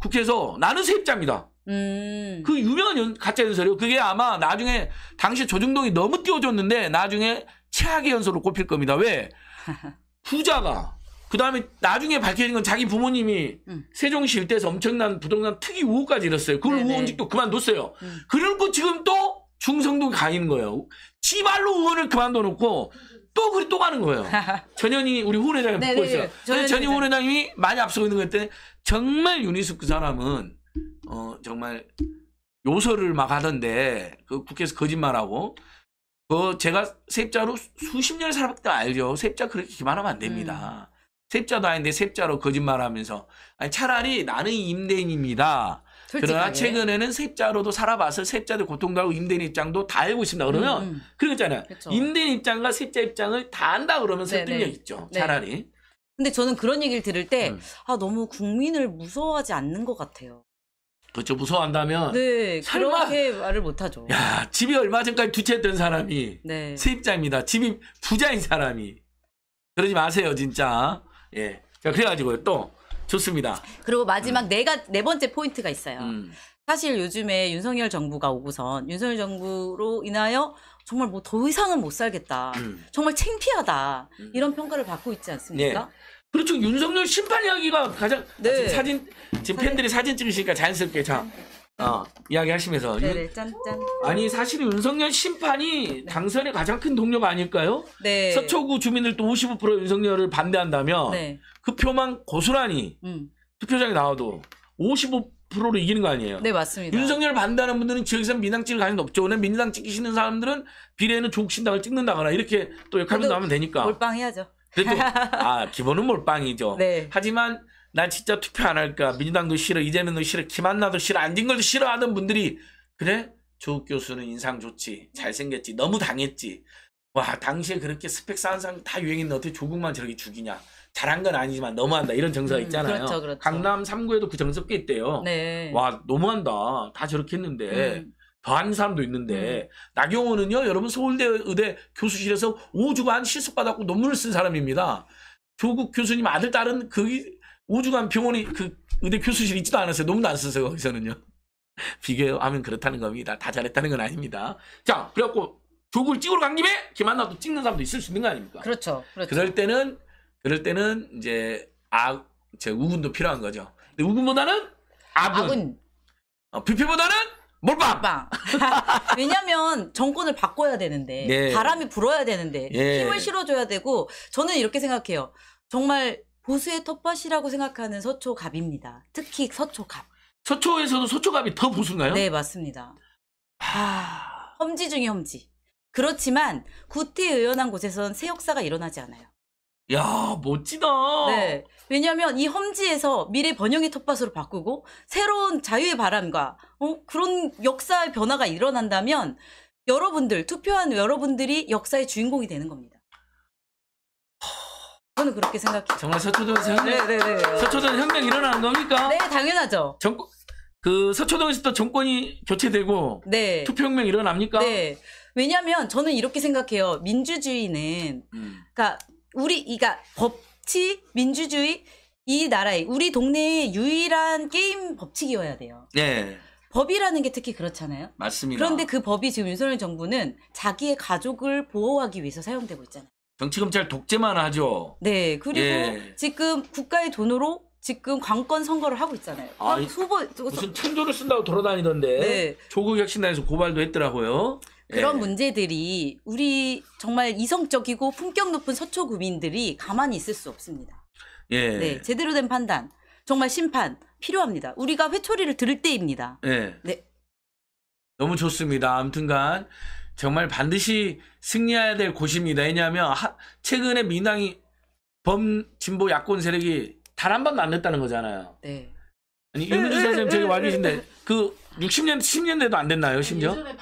국회에서 나는 세입자입니다. 음. 그 유명한 연, 가짜 연설이요. 그게 아마 나중에 당시 조중동이 너무 띄워줬는데 나중에 최악의 연설로 꼽힐 겁니다. 왜 부자가 그 다음에 나중에 밝혀진 건 자기 부모님이 음. 세종시 일대에서 엄청난 부동산 특이 우호까지 잃었어요 그걸 네네. 우원직도 그만뒀어요. 음. 그리고 지금 또중성도 가는 거예요. 지발로 우원을 그만둬놓고 또 그리 또 가는 거예요. 전현이 우리 후원회장이 붙고 네, 있어요. 전현 네, 네. 전현이 후원회장이 많이 앞서고 있는 것 때문에 정말 유니숙그 사람은 어 정말 요소를 막 하던데 그 국회에서 거짓말하고 그 제가 세입자로 수십 년 살았다 알죠. 세입자 그렇게 기만하면 안 됩니다. 음. 세입자도 아닌데 세입자로 거짓말하면서 아니, 차라리 나는 임대인입니다. 솔직하게. 그러나 최근에는 세입자로도 살아봐서 세입자들 고통도 알고 임대인 입장도 다 알고 있습니다. 음, 그러면 음, 음. 그런 잖아요 그쵸. 임대인 입장과 세입자 입장을 다 안다 그러면 설득력 네, 네. 있죠. 네. 차라리. 네. 근데 저는 그런 얘기를 들을 때 음. 아, 너무 국민을 무서워하지 않는 것 같아요. 그렇죠. 무서워한다면 네, 설마 그렇게 말을 못하죠. 야 집이 얼마 전까지 두채했던 사람이 네. 세입자입니다. 집이 부자인 사람이 그러지 마세요 진짜. 예. 자, 그래가지고요. 또 좋습니다. 그리고 마지막 내가 음. 네, 네 번째 포인트가 있어요. 음. 사실 요즘에 윤석열 정부가 오고선 윤석열 정부로 인하여 정말 뭐 더 이상은 못 살겠다. 음. 정말 창피하다. 음. 이런 평가를 받고 있지 않습니까? 예. 그렇죠. 윤석열 심판 이야기가 가장 네. 지금 사진 지금 팬들이 사진 찍으시니까 자연스럽게 자 네. 어, 이야기하시면서 네네 짠짠. 아니 사실 윤석열 심판이 당선의 가장 큰 동료가 아닐까요? 네. 서초구 주민들 도5 5 윤석열을 반대한다면 네. 그 표만 고스란히 음. 투표장에 나와도 55%로 이기는 거 아니에요? 네 맞습니다. 윤석열 반대하는 분들은 지역에서 민당 찍을 가능성이 높죠. 왜냐 민당 찍히시는 사람들은 비례는 조국신당을 찍는다거나 이렇게 또 역할도 나면 되니까 몰빵해야죠. 그래도 아 기본은 몰빵이죠. 네. 하지만 난 진짜 투표 안 할까. 민주당도 싫어. 이재명도 싫어. 김한나도 싫어. 안진걸도 싫어하는 분들이 그래? 조국 교수는 인상 좋지. 잘생겼지. 너무 당했지. 와 당시에 그렇게 스펙 쌓은 사람 다 유행했는데 어떻게 조국만 저렇게 죽이냐. 잘한 건 아니지만 너무한다 이런 정서가 음, 있잖아요. 음, 그렇죠, 그렇죠. 강남 3구에도 그 정서 꽤 있대요. 네. 와 너무한다. 다 저렇게 했는데 음. 더한 사람도 있는데 음. 나경원은요 여러분 서울대 의대 교수실에서 5주간 실습받았고 논문을 쓴 사람입니다. 조국 교수님 아들 딸은 그 우주간 병원이 그 의대 교수실 있지도 않았어요. 너무 도안 쓰세요. 거기서는요. 비교하면 그렇다는 겁니다. 다 잘했다는 건 아닙니다. 자, 그래갖고 조국을 찍으러 간 김에 김한나도 찍는 사람도 있을 수 있는 거 아닙니까? 그렇죠. 그렇죠. 그럴 때는 그럴 때는 이제 아, 제 우군도 필요한 거죠. 근데 우군보다는 아군. 아군. 어, 비피보다는 몰빵. 왜냐면 하 정권을 바꿔야 되는데 네. 바람이 불어야 되는데 네. 힘을 실어줘야 되고 저는 이렇게 생각해요. 정말 보수의 텃밭이라고 생각하는 서초갑입니다. 특히 서초갑. 서초에서도 서초갑이 더 보수인가요? 네, 맞습니다. 하... 험지 중에 험지. 그렇지만 구태의연한 곳에선 새 역사가 일어나지 않아요. 야 멋지다. 네, 왜냐하면 이 험지에서 미래 번영의 텃밭으로 바꾸고 새로운 자유의 바람과 어? 그런 역사의 변화가 일어난다면 여러분들 투표한 여러분들이 역사의 주인공이 되는 겁니다. 저는 그렇게 생각해요. 정말 서초동에서 혁명, 네네네. 네. 서초동 혁명 일어나는 겁니까? 네, 당연하죠. 정권, 그 서초동에서 또 정권이 교체되고 네. 투표혁명 일어납니까? 네. 왜냐하면 저는 이렇게 생각해요. 민주주의는 음. 그러니까 우리 이가 그러니까 법치 민주주의 이 나라의 우리 동네의 유일한 게임 법칙이어야 돼요. 네. 법이라는 게 특히 그렇잖아요. 맞습니다. 그런데 그 법이 지금 윤석열 정부는 자기의 가족을 보호하기 위해서 사용되고 있잖아요. 정치검찰 독재만 하죠. 네. 그리고 예. 지금 국가의 돈으로 지금 관건 선거를 하고 있잖아요. 아, 어, 후보 무슨 천조를 쓴다고 돌아다니던데 네. 조국 혁신당에서 고발도 했더라고요. 그런 예. 문제들이 우리 정말 이성적이고 품격 높은 서초 구민들이 가만히 있을 수 없습니다. 예. 네, 제대로 된 판단, 정말 심판 필요합니다. 우리가 회초리를 들을 때입니다. 예. 네. 너무 좋습니다. 아무튼간 정말 반드시 승리해야 될 곳입니다. 왜냐하면 하, 최근에 민당이 범 진보 야권 세력이 단 한 번도 안 냈다는 거잖아요. 네. 아니 이문주 선생님 저기 와 계신데 그 60년 10년대도 안 됐나요 심지어? 예전에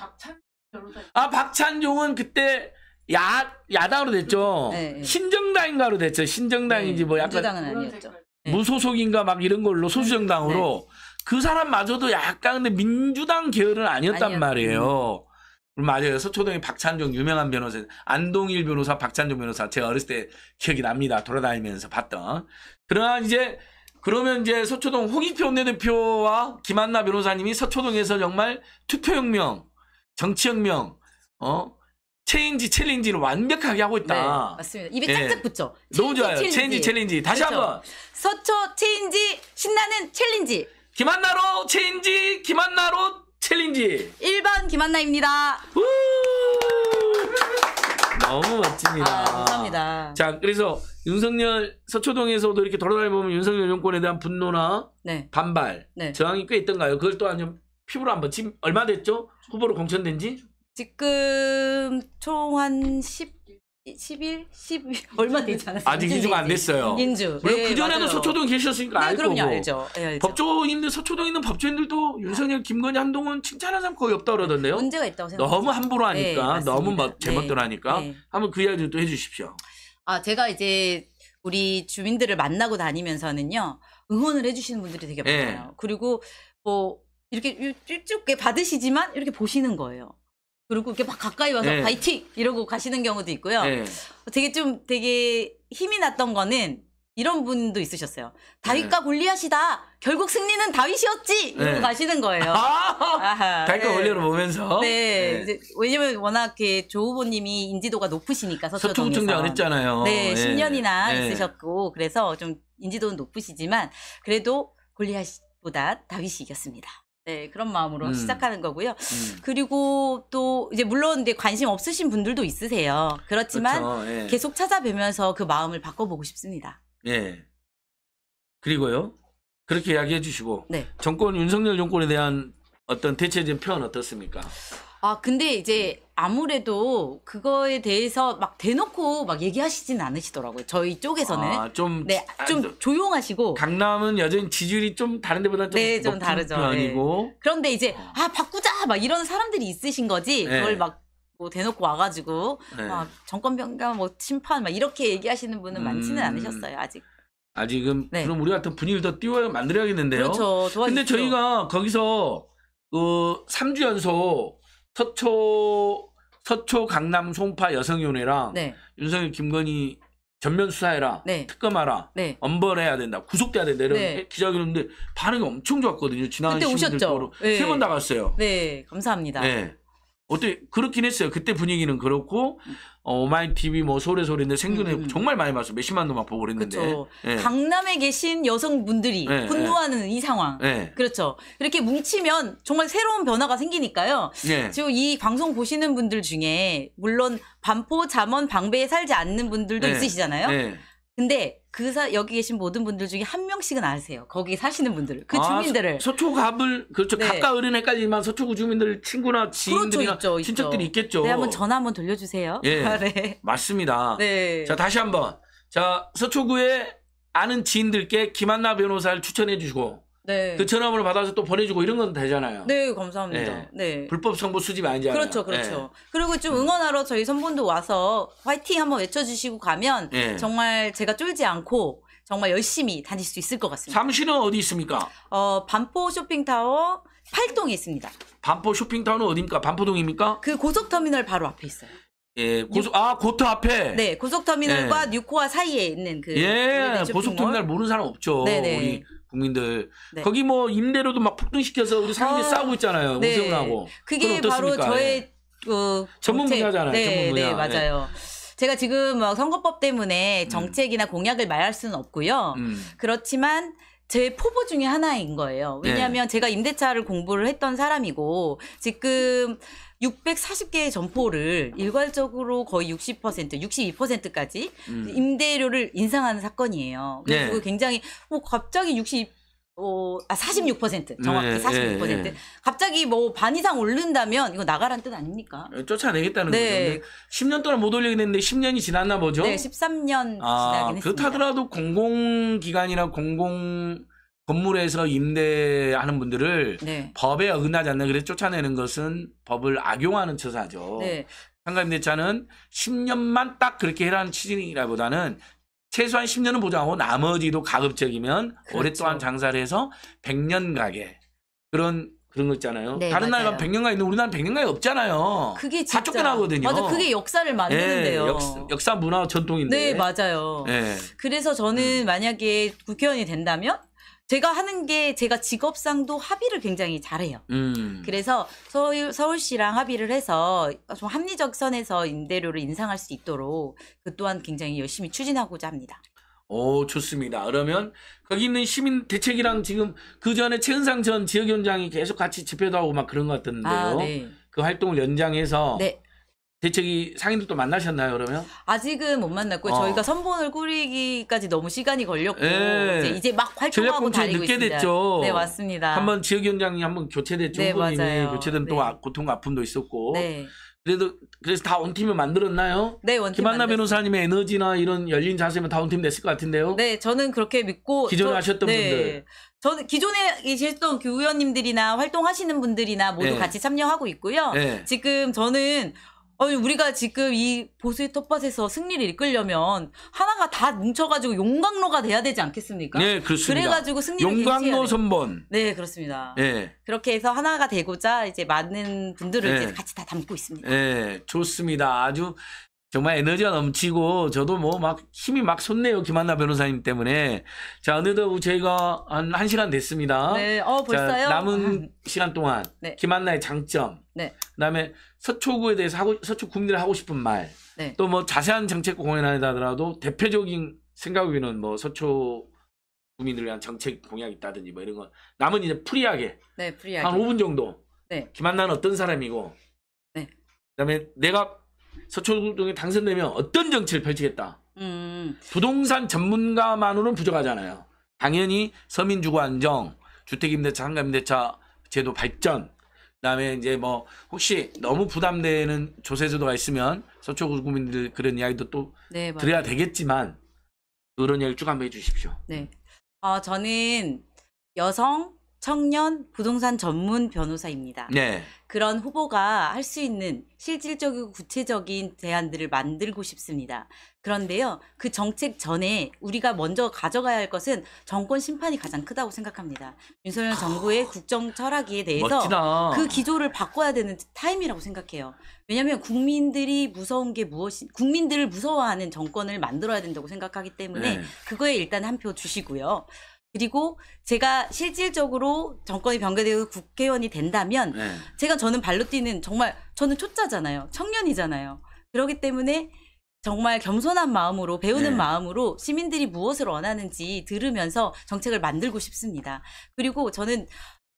박찬 변호아은 그때 야 야당으로 됐죠. 네, 네. 신정당인가로 됐죠. 신정당인지 네, 뭐 약간 민주당은 아니었죠. 네. 무소속인가 막 이런 걸로 소수정당으로 네. 그 사람마저도 약간 근데 민주당 계열은 아니었단 아니요. 말이에요. 음. 맞아요. 서초동의 박찬종 유명한 변호사, 안동일 변호사, 박찬종 변호사. 제가 어렸을 때 기억이 납니다. 돌아다니면서 봤던. 그러나 이제, 그러면 이제 서초동 홍익표 원내대표와 김한나 변호사님이 서초동에서 정말 투표혁명, 정치혁명, 어, 체인지 챌린지를 완벽하게 하고 있다. 네, 맞습니다. 입에 짝짝 예. 붙죠. 너무 좋아요. 챌린지, 체인지 챌린지. 다시 그렇죠. 한번. 서초 체인지 신나는 챌린지. 김한나로 체인지 김한나로 챌린지 1번 김한나입니다. 우! 너무 멋집니다. 아, 감사합니다. 자, 그래서 윤석열 서초동에서도 이렇게 돌아다니면 윤석열 정권에 대한 분노나 네. 반발, 네. 저항이 꽤 있던가요? 그걸 또한 좀 피부로 한번 지금 얼마 됐죠? 후보로 공천된 지? 지금 총 한 10. 10일, 10일 얼마 되지 않았어요? 아직 인주가 안 됐어요. 인주. 네, 그 전에도 서초동 계셨으니까 네, 알고. 그럼요, 알죠. 네, 알죠. 법조인 들 서초동 있는 법조인들도, 윤석열, 김건희, 한동훈 칭찬하는 사람 거의 없다 고 그러던데요. 문제가 있다고 생각. 너무 함부로 네, 하니까, 너무 네, 제멋대로 하니까 한번 그 이야기 를또 해주십시오. 아 제가 이제 우리 주민들을 만나고 다니면서는요 응원을 해주시는 분들이 되게 예. 많아요. 그리고 뭐 이렇게 쭉 받으시지만 이렇게 보시는 거예요. 그리고 이렇게 막 가까이 와서 네. 파이팅 이러고 가시는 경우도 있고요. 네. 되게 좀 되게 힘이 났던 거는 이런 분도 있으셨어요. 다윗과 네. 골리앗이다. 결국 승리는 다윗이었지. 이러고 네. 가시는 거예요. 아! 다윗과 네. 골리앗을 보면서. 네. 네. 이제 왜냐면 워낙 조 후보님이 인지도가 높으시니까 서초동에서. 했잖아요. 네, 10년이나 있으셨고 그래서 좀 인지도는 높으시지만 그래도 골리앗보다 다윗이 이겼습니다. 네, 그런 마음으로 음. 시작하는 거고요. 음. 그리고 또 이제 물론 이제 관심 없으신 분들도 있으세요. 그렇지만 그렇죠. 예. 계속 찾아뵈면서 그 마음을 바꿔보고 싶습니다. 예. 그리고요. 그렇게 이야기해 주시고 네. 정권 윤석열 정권에 대한 어떤 대체적인 표현 어떻습니까? 아, 근데 이제 아무래도 그거에 대해서 막 대놓고 막 얘기하시진 않으시더라고요. 저희 쪽에서는. 아, 좀. 네, 아, 좀 아, 조용하시고. 강남은 여전히 지지율이 좀 다른 데보다 좀. 네, 좀 다르죠. 네. 편이고. 네. 그런데 이제, 어. 아, 바꾸자! 막 이런 사람들이 있으신 거지. 네. 그걸 막. 뭐 대놓고 와가지고 네. 막 정권 변경 뭐 심판 막 이렇게 얘기하시는 분은 음... 많지는 않으셨어요 아직 아직은 네. 그럼 우리 같은 분위기를 더 띄워야 만들어야겠는데요 그렇죠 도와주 근데 저희가 거기서 그 3주 연속 서초 서초 강남 송파 여성위원회랑 네. 윤석열 김건희 전면 수사해라 네. 특검하라 네. 엄벌해야 된다 구속돼야 된다 이런 네. 기자회견인데 반응이 엄청 좋았거든요 지난 그때 오 네. 세번 나갔어요. 네 감사합니다. 네. 어때 그렇긴 했어요. 그때 분위기는 그렇고 어, 오마이 TV 뭐 소래 소리인데 생존에 음, 음. 정말 많이 봤어. 몇십만 도만 보고 그랬는데. 예. 강남에 계신 여성분들이 예, 분노하는 예. 이 상황. 예. 그렇죠. 이렇게 뭉치면 정말 새로운 변화가 생기니까요. 지금 예. 이 방송 보시는 분들 중에 물론 반포 잠원 방배에 살지 않는 분들도 예. 있으시잖아요. 근데 그 사, 여기 계신 모든 분들 중에 한 명씩은 아세요. 거기 사시는 분들, 그 아, 주민들을. 서, 초구 가물 그렇죠. 네. 가까 어른 헷까리지만 서초구 주민들 친구나 지인들이나 그렇죠, 있죠, 친척들이 있죠. 있겠죠. 네, 한번 전화 한번 돌려주세요. 예, 네. 맞습니다. 네. 자 다시 한번 자 서초구에 아는 지인들께 김한나 변호사를 추천해 주시고 네. 그천함을 받아서 또 보내주고 이런 건 되잖아요. 네, 감사합니다. 네. 네. 불법 성부 수집 아니잖아요. 그렇죠, 예. 그렇죠. 네. 그리고 좀 응원하러 저희 선본도 와서 화이팅 한번 외쳐주시고 가면 예. 정말 제가 쫄지 않고 정말 열심히 다닐 수 있을 것 같습니다. 잠실은 어디 있습니까? 어, 반포 쇼핑타워 8동에 있습니다. 반포 쇼핑타운은 어디입니까? 반포동입니까? 그 고속터미널 바로 앞에 있어요. 예, 고속 아 고터 앞에. 네, 고속터미널과 예. 뉴코아 사이에 있는 그. 예, 고속터미널 모르는 사람 없죠. 네네. 네. 우리 국민들 네. 거기 뭐 임대료도 막 폭등시켜서 우리 상인이 아, 싸우고 있잖아요. 네. 우세훈하고 그게 바로 저의 예. 어, 전문 분야잖아요. 네, 전문 분야. 네 맞아요. 예. 제가 지금 막 뭐 선거법 때문에 음. 정책이나 음. 공약을 말할 수는 없고요. 음. 그렇지만 제 포부 중에 하나인 거예요. 네. 왜냐하면 네. 제가 임대차를 공부를 했던 사람이고 지금 640개의 점포를 일괄적으로 거의 60% 62%까지 음. 임대료를 인상하는 사건이에요. 그래서 네. 굉장히 뭐 갑자기 62 어, 아, 46% 음. 정확히 네, 46% 네, 네. 갑자기 뭐 반 이상 오른다면 이거 나가란 뜻 아닙니까? 예, 쫓아내겠다는 네. 거죠. 10년 동안 못 올리게 됐는데 10년이 지났나 보죠? 네, 13년 아, 지나긴 그렇다더라도 공공기관이나 공공 건물에서 임대하는 분들을 네. 법에 어긋나지 않는 그래서 쫓아내는 것은 법을 악용하는 처사죠. 네. 상가임대차는 10년만 딱 그렇게 해라는 취지라기보다는 최소한 10년은 보장하고 나머지도 가급적이면 그렇죠. 오랫동안 장사를 해서 100년 가게 그런 그런 거 있잖아요. 네, 다른 나라가 100년 가 있는데 우리나라는 100년 가이 없잖아요. 그게 진짜. 다 쫓겨나거든요. 맞아. 그게 역사를 만드는데요. 네, 예, 역, 역사 문화 전통인데. 네, 맞아요. 네. 그래서 저는 음. 만약에 국회의원이 된다면 제가 하는 게 제가 직업상도 합의를 굉장히 잘해요. 음. 그래서 서울, 서울시랑 합의를 해서 좀 합리적 선에서 임대료를 인상할 수 있도록 그 또한 굉장히 열심히 추진하고자 합니다. 오 어, 좋습니다. 그러면 거기 있는 시민 대책이랑 지금 그 전에 최은상 전 지역위원장이 계속 같이 집회도 하고 막 그런 것 같던데요. 아, 네. 그 활동을 연장해서 네. 대책 이 상인들도 만나셨나요 그러면? 아직은 못만났고 어. 저희가 선본을 꾸리기까지 너무 시간이 걸렸고 예. 이제, 이제 막 활동하고 다니고 늦게 있습니다. 됐죠. 네 맞습니다. 한번 지역위원장이 한번 교체됐죠. 네 후보님이. 맞아요. 교체된 네. 또 아, 고통 아픔도 있었고. 네. 그래도 그래서 다 온팀을 만들었나요? 네, 원팀 김한나 변호사님의 에너지나 이런 열린 자세면 다 온 팀 됐을 것 같은데요. 네, 저는 그렇게 믿고 기존에 저, 하셨던 네. 분들. 저는 기존에 계셨던 교우원님들이나 활동하시는 분들이나 모두 네. 같이 참여하고 있고요. 네. 지금 저는 아니 우리가 지금 이 보수의 텃밭에서 승리를 이끌려면 하나가 다 뭉쳐가지고 용광로가 돼야 되지 않겠습니까? 네, 그렇습니다. 그래가지고 승리를 용광로 선번. 네, 그렇습니다. 네. 그렇게 해서 하나가 되고자 이제 많은 분들을 네. 이제 같이 다 담고 있습니다. 네, 좋습니다. 아주 정말 에너지가 넘치고 저도 뭐 막 힘이 막 솟네요 김한나 변호사님 때문에 자 어느덧 저희가 한1 시간 됐습니다. 네, 어 벌써요? 자, 남은 아. 시간 동안 네. 김한나의 장점 네. 그다음에 서초구에 대해서 하고 서초 국민들 하고 싶은 말. 네. 또뭐 자세한 정책 공연안에다 하더라도 대표적인 생각으로는 뭐 서초 국민들 위한 정책 공약 있다든지 뭐 이런 거. 남은 이제 프리하게, 네, 프리하게. 한 5분 정도. 네. 김한나는 어떤 사람이고. 네. 그다음에 내가 서초동에 구 당선되면 어떤 정치를 펼치겠다. 음. 부동산 전문가만으로는 부족하잖아요. 당연히 서민주거 안정, 주택임대차, 한가임대차 제도 발전, 그다음에 이제 뭐 혹시 너무 부담되는 조세제도가 있으면 서초구 국민들 그런 이야기도 또 네, 드려야 되겠지만 그런 이야기 를쭉 한번 해주십시오. 네. 어, 저는 여성 청년 부동산 전문 변호사입니다. 네. 그런 후보가 할 수 있는 실질적이고 구체적인 대안들을 만들고 싶습니다. 그런데요, 그 정책 전에 우리가 먼저 가져가야 할 것은 정권 심판이 가장 크다고 생각합니다. 윤석열 아. 정부의 국정 철학에 대해서 멋지다. 그 기조를 바꿔야 되는 타임이라고 생각해요. 왜냐하면 국민들이 무서운 게 무엇이, 국민들을 무서워하는 정권을 만들어야 된다고 생각하기 때문에 네. 그거에 일단 한 표 주시고요. 그리고 제가 실질적으로 정권이 변경되고 국회의원이 된다면 네. 제가 저는 발로 뛰는 정말 저는 초짜잖아요. 청년이잖아요. 그렇기 때문에 정말 겸손한 마음으로 배우는 네. 마음으로 시민들이 무엇을 원하는지 들으면서 정책을 만들고 싶습니다. 그리고 저는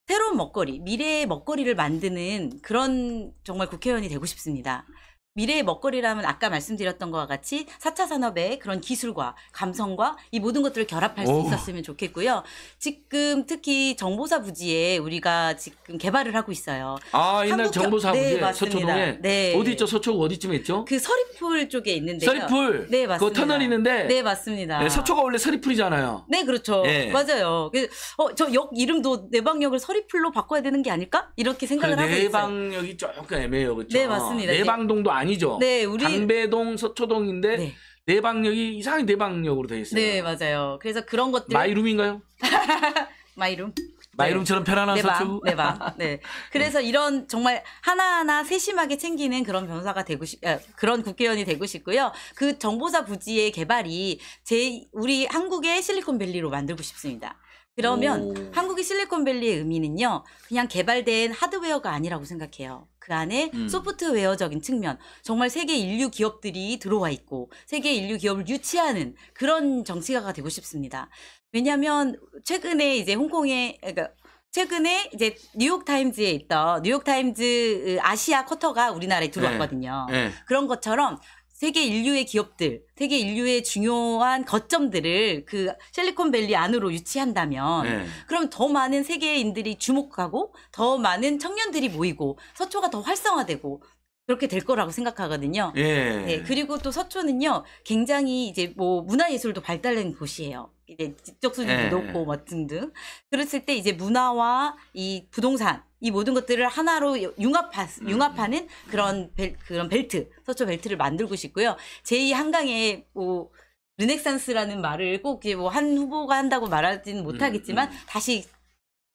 새로운 먹거리, 미래의 먹거리를 만드는 그런 정말 국회의원이 되고 싶습니다. 미래의 먹거리라면 아까 말씀드렸던 것과 같이 4차 산업의 그런 기술과 감성과 이 모든 것들을 결합할 수 오. 있었으면 좋겠고요. 지금 특히 정보사 부지에 우리가 지금 개발을 하고 있어요. 아, 옛날 정보사 네, 부지 맞 서초동에 네. 어디 있죠? 서초구 그 어디쯤에 있죠? 그 서리풀 쪽에 있는데 서리풀. 네, 맞습니다. 그 터널 있는데 네, 맞습니다. 네, 서초가 원래 서리풀이잖아요. 네, 그렇죠. 예. 맞아요. 그, 어, 저 역 이름도 내방역을 서리풀로 바꿔야 되는 게 아닐까? 이렇게 생각을 하고 있어요. 내방역이 조금 애매해요, 그렇죠? 네, 맞습니다. 내방동도 아니죠. 네, 우리 담배동 서초동인데 네. 내방역이 이상하 내방역으로 돼 있어요. 네, 맞아요. 그래서 그런 것들 마이룸인가요? 마이룸. 마이룸처럼 네. 편안한 내 서초. 내 방. 네. 그래서 이런 정말 하나하나 세심하게 챙기는 그런 변사가 되고 싶, 아, 그런 국회의원이 되고 싶고요. 그 정보사 부지의 개발이 제 우리 한국의 실리콘밸리로 만들고 싶습니다. 그러면 오. 한국의 실리콘밸리의 의미는요, 그냥 개발된 하드웨어가 아니라고 생각해요. 그 안에 음. 소프트웨어적인 측면 정말 세계 인류 기업들이 들어와 있고 세계 인류 기업을 유치하는 그런 정치가가 되고 싶습니다. 왜냐하면 최근에 이제 홍콩에 그러니까 최근에 이제 뉴욕 타임즈에 있던 뉴욕 타임즈 그 아시아 쿼터가 우리나라에 들어왔거든요. 네. 네. 그런 것처럼 세계 인류의 기업들, 세계 인류의 중요한 거점들을 그 실리콘밸리 안으로 유치한다면 네. 그럼 더 많은 세계인들이 주목하고 더 많은 청년들이 모이고 서초가 더 활성화되고 그렇게 될 거라고 생각하거든요. 예. 네, 그리고 또 서초는요, 굉장히 이제 뭐 문화예술도 발달된 곳이에요. 이제 지적 수준도 예. 높고 뭐 등등. 그랬을 때 이제 문화와 이 부동산 이 모든 것들을 하나로 융합하, 음, 음. 는 그런 벨, 그런 벨트 서초 벨트를 만들고 싶고요. 제2 한강에 뭐 르넥산스라는 말을 꼭뭐한 후보가 한다고 말하지는 음, 못하겠지만 음, 음. 다시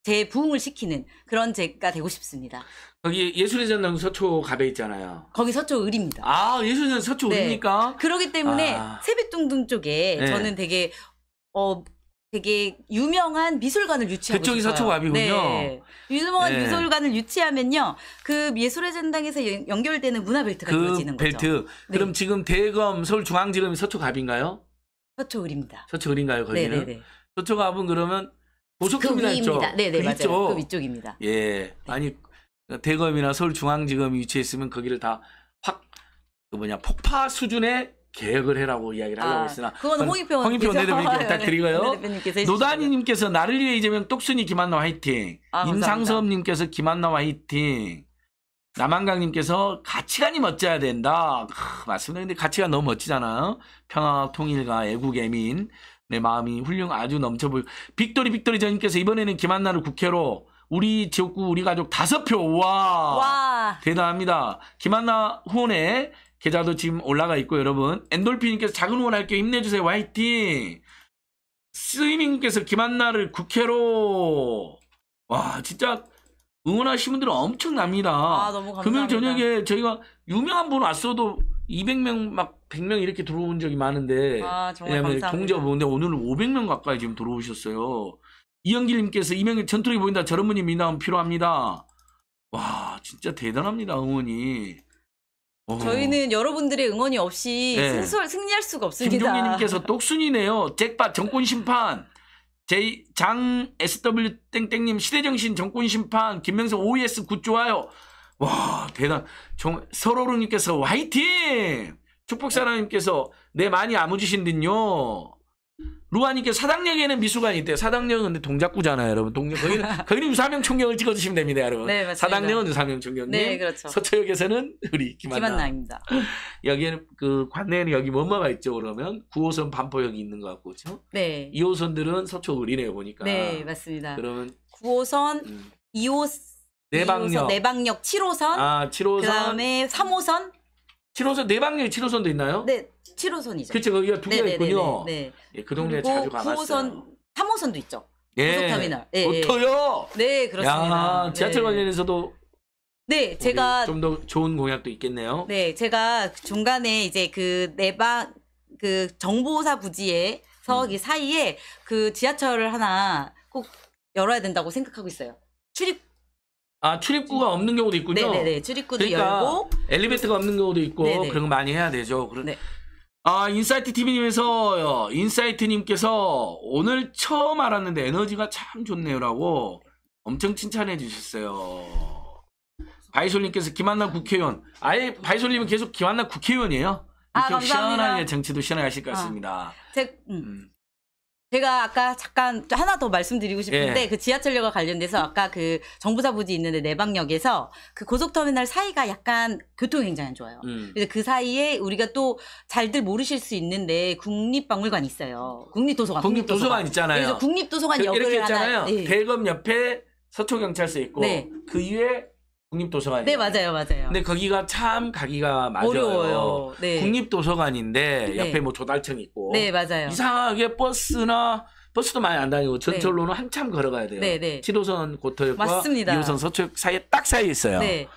재부흥을 시키는 그런 제가 되고 싶습니다. 거기 예술의 전당 서초 갑에 있잖아요. 거기 서초 을입니다. 아 예술의 전당 서초 네. 을입니까? 그러기 때문에 아. 세뱃둥둥 쪽에 네. 저는 되게 어 되게 유명한 미술관을 유치하고 그쪽이 싶어요. 서초갑이군요. 네. 유명한 네. 미술관을 유치하면요. 그 예술의 전당에서 연- 결되는 문화벨트가 그이어지는 거죠. 벨트. 그럼 네. 지금 대검 서울중앙지검이 서초갑인가요? 서초을입니다. 서초을인가요 거기는? 네네네. 서초갑은 그러면 그고금이나 있죠. 니다 네, 네네 그 맞아요. 그 위쪽입니다. 예. 네. 아니 대검이나 서울중앙지검이 위치했으면 거기를 다확그 뭐냐 폭파 수준의 계획을 해라고 이야기를 하려고 아, 했으나 그건 홍익표, 홍익표 대표님께 부탁드리고요. 노다니님께서 나를 위해 이재명 똑순이 김한나 화이팅. 아, 임상섭님께서 김한나 화이팅. 남한강님께서 가치관이 멋져야 된다. 크, 맞습니다. 근데 가치관 너무 멋지잖아요. 평화 통일과 애국 애민 내 마음이 훌륭 아주 넘쳐보이고 빅토리 빅토리 저님께서 이번에는 김한나를 국회로 우리 지역구 우리 가족 다섯 표 와, 와. 대단합니다. 김한나 후원에 계좌도 지금 올라가 있고 여러분 엔돌피님께서 작은 후원 할게요 힘내주세요 화이팅 스위밍님께서 김한나를 국회로 와 진짜 응원하신 분들은 엄청납니다 아 너무 감사합니다 금요일 저녁에 저희가 유명한 분 왔어도 200명 막 100명 이렇게 들어온 적이 많은데 아 정말 감사합니다 오데 오늘은 500명 가까이 지금 들어오셨어요 이영길님께서 이명이 전투력이 보인다 저런 분이 미나움 필요합니다 와 진짜 대단합니다 응원이 어. 저희는 여러분들의 응원이 없이 네. 승수할, 승리할 수가 없습니다. 김종희님께서 똑순이네요. 잭밥 정권 심판. 제, 이장 SW 땡땡님 시대정신 정권 심판 김명석 OES 굿 좋아요. 와 대단. 정, 서로루님께서 화이팅. 축복사랑님께서 내 많이 아무지신 듯요. 루아님께 사당역에는 미술관이 있대요. 사당역은 근데 동작구잖아요, 여러분. 동작 거기는 거기는 유사명 총경을 찍어주시면 됩니다, 여러분. 네, 맞습니다. 사당역은 유사명 총경님. 네, 그렇죠. 서초역에서는 우리 김한나. 입니다 여기에는 그 관내에는 여기 뭐뭐가 있죠, 그러면 9호선 반포역이 있는 것 같고, 그렇죠? 네. 2호선들은 서초 을이네요, 보니까. 네, 맞습니다. 그러면 9호선, 음. 2호 내방역, 2호선, 내방역 7호선, 아, 7호선, 그다음에 3호선. 7호선 내방역 7호선도 있나요? 네. 7호선이죠. 그렇죠. 거기가 두 개가 있군요. 네. 예, 그 동네에 자주 가봤어요. 9호선, 3호선도 있죠. 예. 네. 고속터미널. 예, 예. 터요 네, 그렇습니다. 야, 네. 지하철 네. 관련해서도 네, 제가 좀 더 좋은 공약도 있겠네요. 네, 제가 중간에 이제 그 내방 네 그 정보사 부지에서 음. 사이에 그 지하철을 하나 꼭 열어야 된다고 생각하고 있어요. 출입 아 출입구가 음. 없는 경우도 있군요. 네네네 출입구도 그러니까 열고 엘리베이터가 없는 경우도 있고 네네. 그런 거 많이 해야 되죠. 그런 네. 아 인사이트 TV님에서 어, 인사이트님께서 오늘 처음 알았는데 에너지가 참 좋네요라고 엄청 칭찬해 주셨어요. 바이솔님께서 김한나 국회의원 아예 바이솔님은 계속 김한나 국회의원이에요. 아, 감사합니다. 시원하게 정치도 시원하게 하실 것 아. 같습니다. 아, 제, 음. 음. 제가 아까 잠깐 하나 더 말씀드리고 싶은데 예. 그 지하철역과 관련돼서 아까 그 정부사 부지 있는데 내방역에서 그 고속터미널 사이가 약간 교통이 굉장히 좋아요. 음. 그래서 그 사이에 우리가 또 잘들 모르실 수 있는데 국립박물관 있어요. 국립도서관. 국립도서관, 국립도서관 있잖아요. 그래서 국립도서관 그 역을 이렇게 있잖아요. 네. 벨검 옆에 서초경찰서 있고 네. 그 위에 국립도서관. 네 맞아요 맞아요. 근데 거기가 참 가기가 맞아요. 어려워요. 네. 국립도서관인데 네. 옆에 뭐 조달청 있고. 네 맞아요. 이상하게 버스나 버스도 많이 안 다니고 네. 전철로는 네. 한참 걸어가야 돼요. 네, 네. 7호선 고터역과 습니다 2호선 서초역 사이에 딱 사이에 있어요. 네.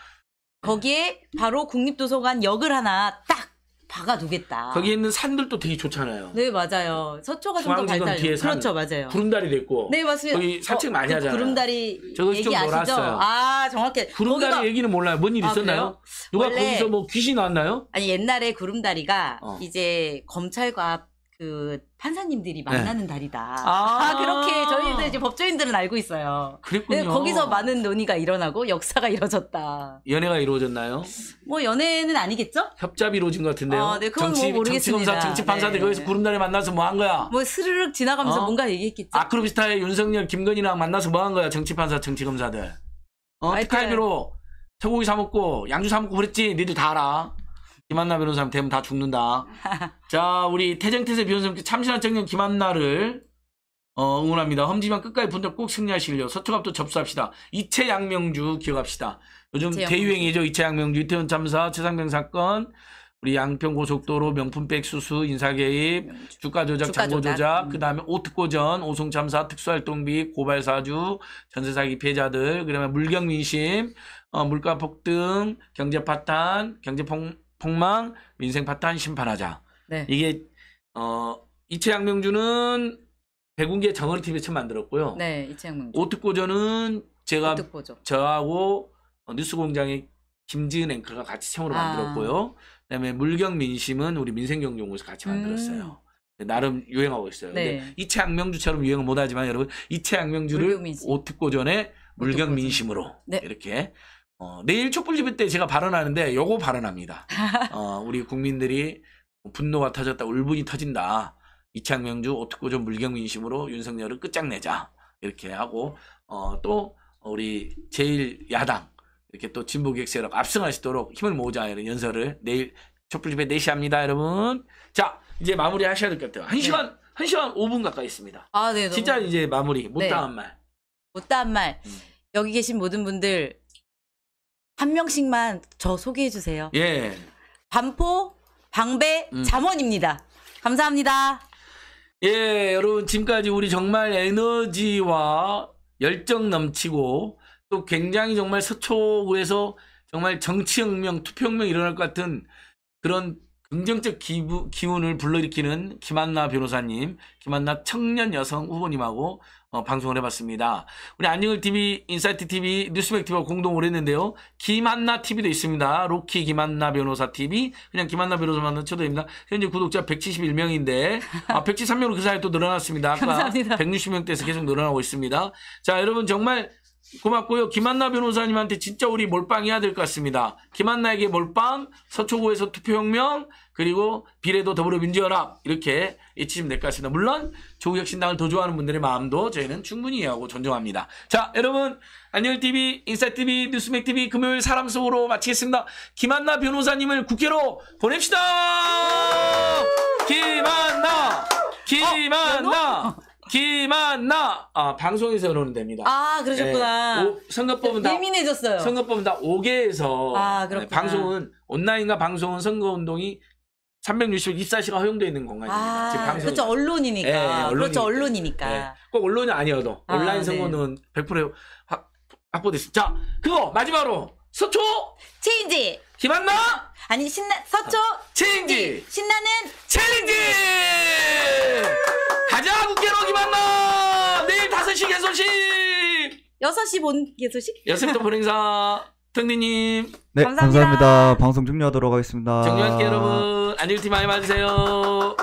거기에 바로 국립도서관 역을 하나 딱 박아두겠다. 거기 있는 산들도 되게 좋잖아요. 네 맞아요. 서초가 좀 더 발달. 뒤에 산, 그렇죠 맞아요. 구름다리 됐고. 네 맞습니다. 거기 산책 많이 그 하잖아요. 구름다리 저거 얘기 좀 아시죠? 아 정확해. 구름다리 거기가... 얘기는 몰라요. 뭔일 아, 있었나요? 아, 누가 원래... 거기서 뭐 귀신 왔나요 아니 옛날에 구름다리가 어. 이제 검찰과 그 판사님들이 네. 만나는 네. 달이다. 아~, 아, 그렇게 저희들 이제 법조인들은 알고 있어요. 그랬군요. 네, 거기서 많은 논의가 일어나고 역사가 이루어졌다. 연애가 이루어졌나요? 뭐 연애는 아니겠죠? 협잡이 이루어진 것 같은데요. 아, 네, 그건 정치, 뭐 모르겠습니다. 정치검사, 정치판사들 네. 거기서 구름다에 만나서 뭐 한 거야? 뭐 스르륵 지나가면서 어? 뭔가 얘기했겠죠. 아크로비스타의 윤석열, 김건희랑 만나서 뭐 한 거야? 정치판사, 정치검사들. 어, 특활비로 소고기 사 먹고 양주 사 먹고 그랬지. 니들 다 알아. 김한나 변호사님 되면 다 죽는다. 자, 우리 태정태세 변호사님께 참신한 청년 김한나를 어, 응원합니다. 험지만 끝까지 분들꼭 승리하시길요. 서초갑도 접수합시다. 이체 양명주 기억합시다. 요즘 대유행이죠. 이체 양명주, 이태원 참사, 최상병 사건, 우리 양평 고속도로 명품백 수수, 인사개입, 주가 조작, 장고 조작, 음. 그 다음에 오특고전, 오송 참사, 특수활동비, 고발 사주, 전세 사기 피해자들, 그다음에 물경 민심, 어, 물가 폭등, 경제 파탄, 경제 폭 폭망, 민생 파탄, 심판하자. 네. 이게 어 이채양명주는 백운계 정원 팀이 처음 만들었고요. 네, 이채양명주. 오특고전은 제가 오특보조. 저하고 어, 뉴스공장의 김지은 앵커가 같이 처음으로 아. 만들었고요. 그다음에 물경 민심은 우리 민생경제연구소 같이 음. 만들었어요. 음. 나름 유행하고 있어요. 네. 근데 이채양명주처럼 유행은 못하지만 여러분 이채양명주를 오특고전에 물경 민심으로 네. 이렇게 어, 내일 촛불집회 때 제가 발언하는데 요거 발언합니다. 어, 우리 국민들이 분노가 터졌다 울분이 터진다. 이창명주 오특구조 물경민심으로 윤석열을 끝장내자 이렇게 하고 어, 또 우리 제일 야당 이렇게 또진보객 세력 압승하시도록 힘을 모으자 이런 연설을 내일 촛불집회 4시 합니다 여러분. 자 이제 마무리 하셔야 될 것 같아요. 1시간 네. 1시간 5분 가까이 있습니다. 아, 네, 너무... 진짜 이제 마무리 못다한 네. 말. 못다한 말. 음. 여기 계신 모든 분들 한 명씩만 저 소개해 주세요. 예. 반포 방배 음. 잠원입니다. 감사합니다. 예, 여러분 지금까지 우리 정말 에너지와 열정 넘치고 또 굉장히 정말 서초구에서 정말 정치혁명, 투표혁명 일어날 것 같은 그런 긍정적 기부, 기운을 불러일으키는 김한나 변호사님, 김한나 청년 여성 후보님하고 어, 방송을 해봤습니다. 우리 안녕을 TV, 인사이트 TV, 뉴스백 TV와 공동으 했는데요. 김한나 TV도 있습니다. 로키 김한나 변호사 TV, 그냥 김한나 변호사만 쳐도 됩니다. 현재 구독자 171명인데 아, 173명으로 그 사이에 또 늘어났습니다. 아까 감사합니다. 160명대에서 계속 늘어나고 있습니다. 자, 여러분 정말 고맙고요. 김한나 변호사님한테 진짜 우리 몰빵해야 될 것 같습니다. 김한나에게 몰빵, 서초구에서 투표혁명, 그리고 비례도 더불어민주연합 이렇게 잊히시면 될것 같습니다. 물론 조국혁신당을 더 좋아하는 분들의 마음도 저희는 충분히 이해하고 존중합니다. 자 여러분 안녕TV, 인사TV, 뉴스맥TV 금요일 사람 속으로 마치겠습니다. 김한나 변호사님을 국회로 보냅시다. 김한나! 김한나! 어, 김한나 아 방송에서 그러는 됩니다. 아 그러셨구나. 예, 오, 선거법은 다 예민해졌어요. 선거법은 다 5개에서 아, 그 방송은 온라인과 방송은 선거운동이 364시간 허용되어 있는 공간입니다. 아, 지금 방송 그렇죠 언론이니까. 예, 언론이니까. 그렇죠 언론이니까. 예, 꼭 언론이 아니어도 아, 온라인 선거운 네. 100% 확, 보돼습니다자 그거 마지막으로 서초 체인지 김한나 아니 신나 서초 아, 체인지 신나는 챌린지. 가자 국회로기 만나 내일 5시 개소식 6시 본 개소식 여섯부터 본행사 덕리님 네 감사합니다. 감사합니다. 방송 종료하도록 하겠습니다 정리할게 여러분 안녕히 많이 봐주세요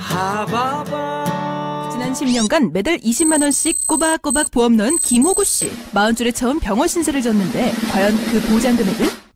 하바바 지난 10년간 매달 20만원씩 꼬박꼬박 보험 넣은 김호구씨 마흔줄에 처음 병원 신세를 졌는데 과연 그 보장 금액은?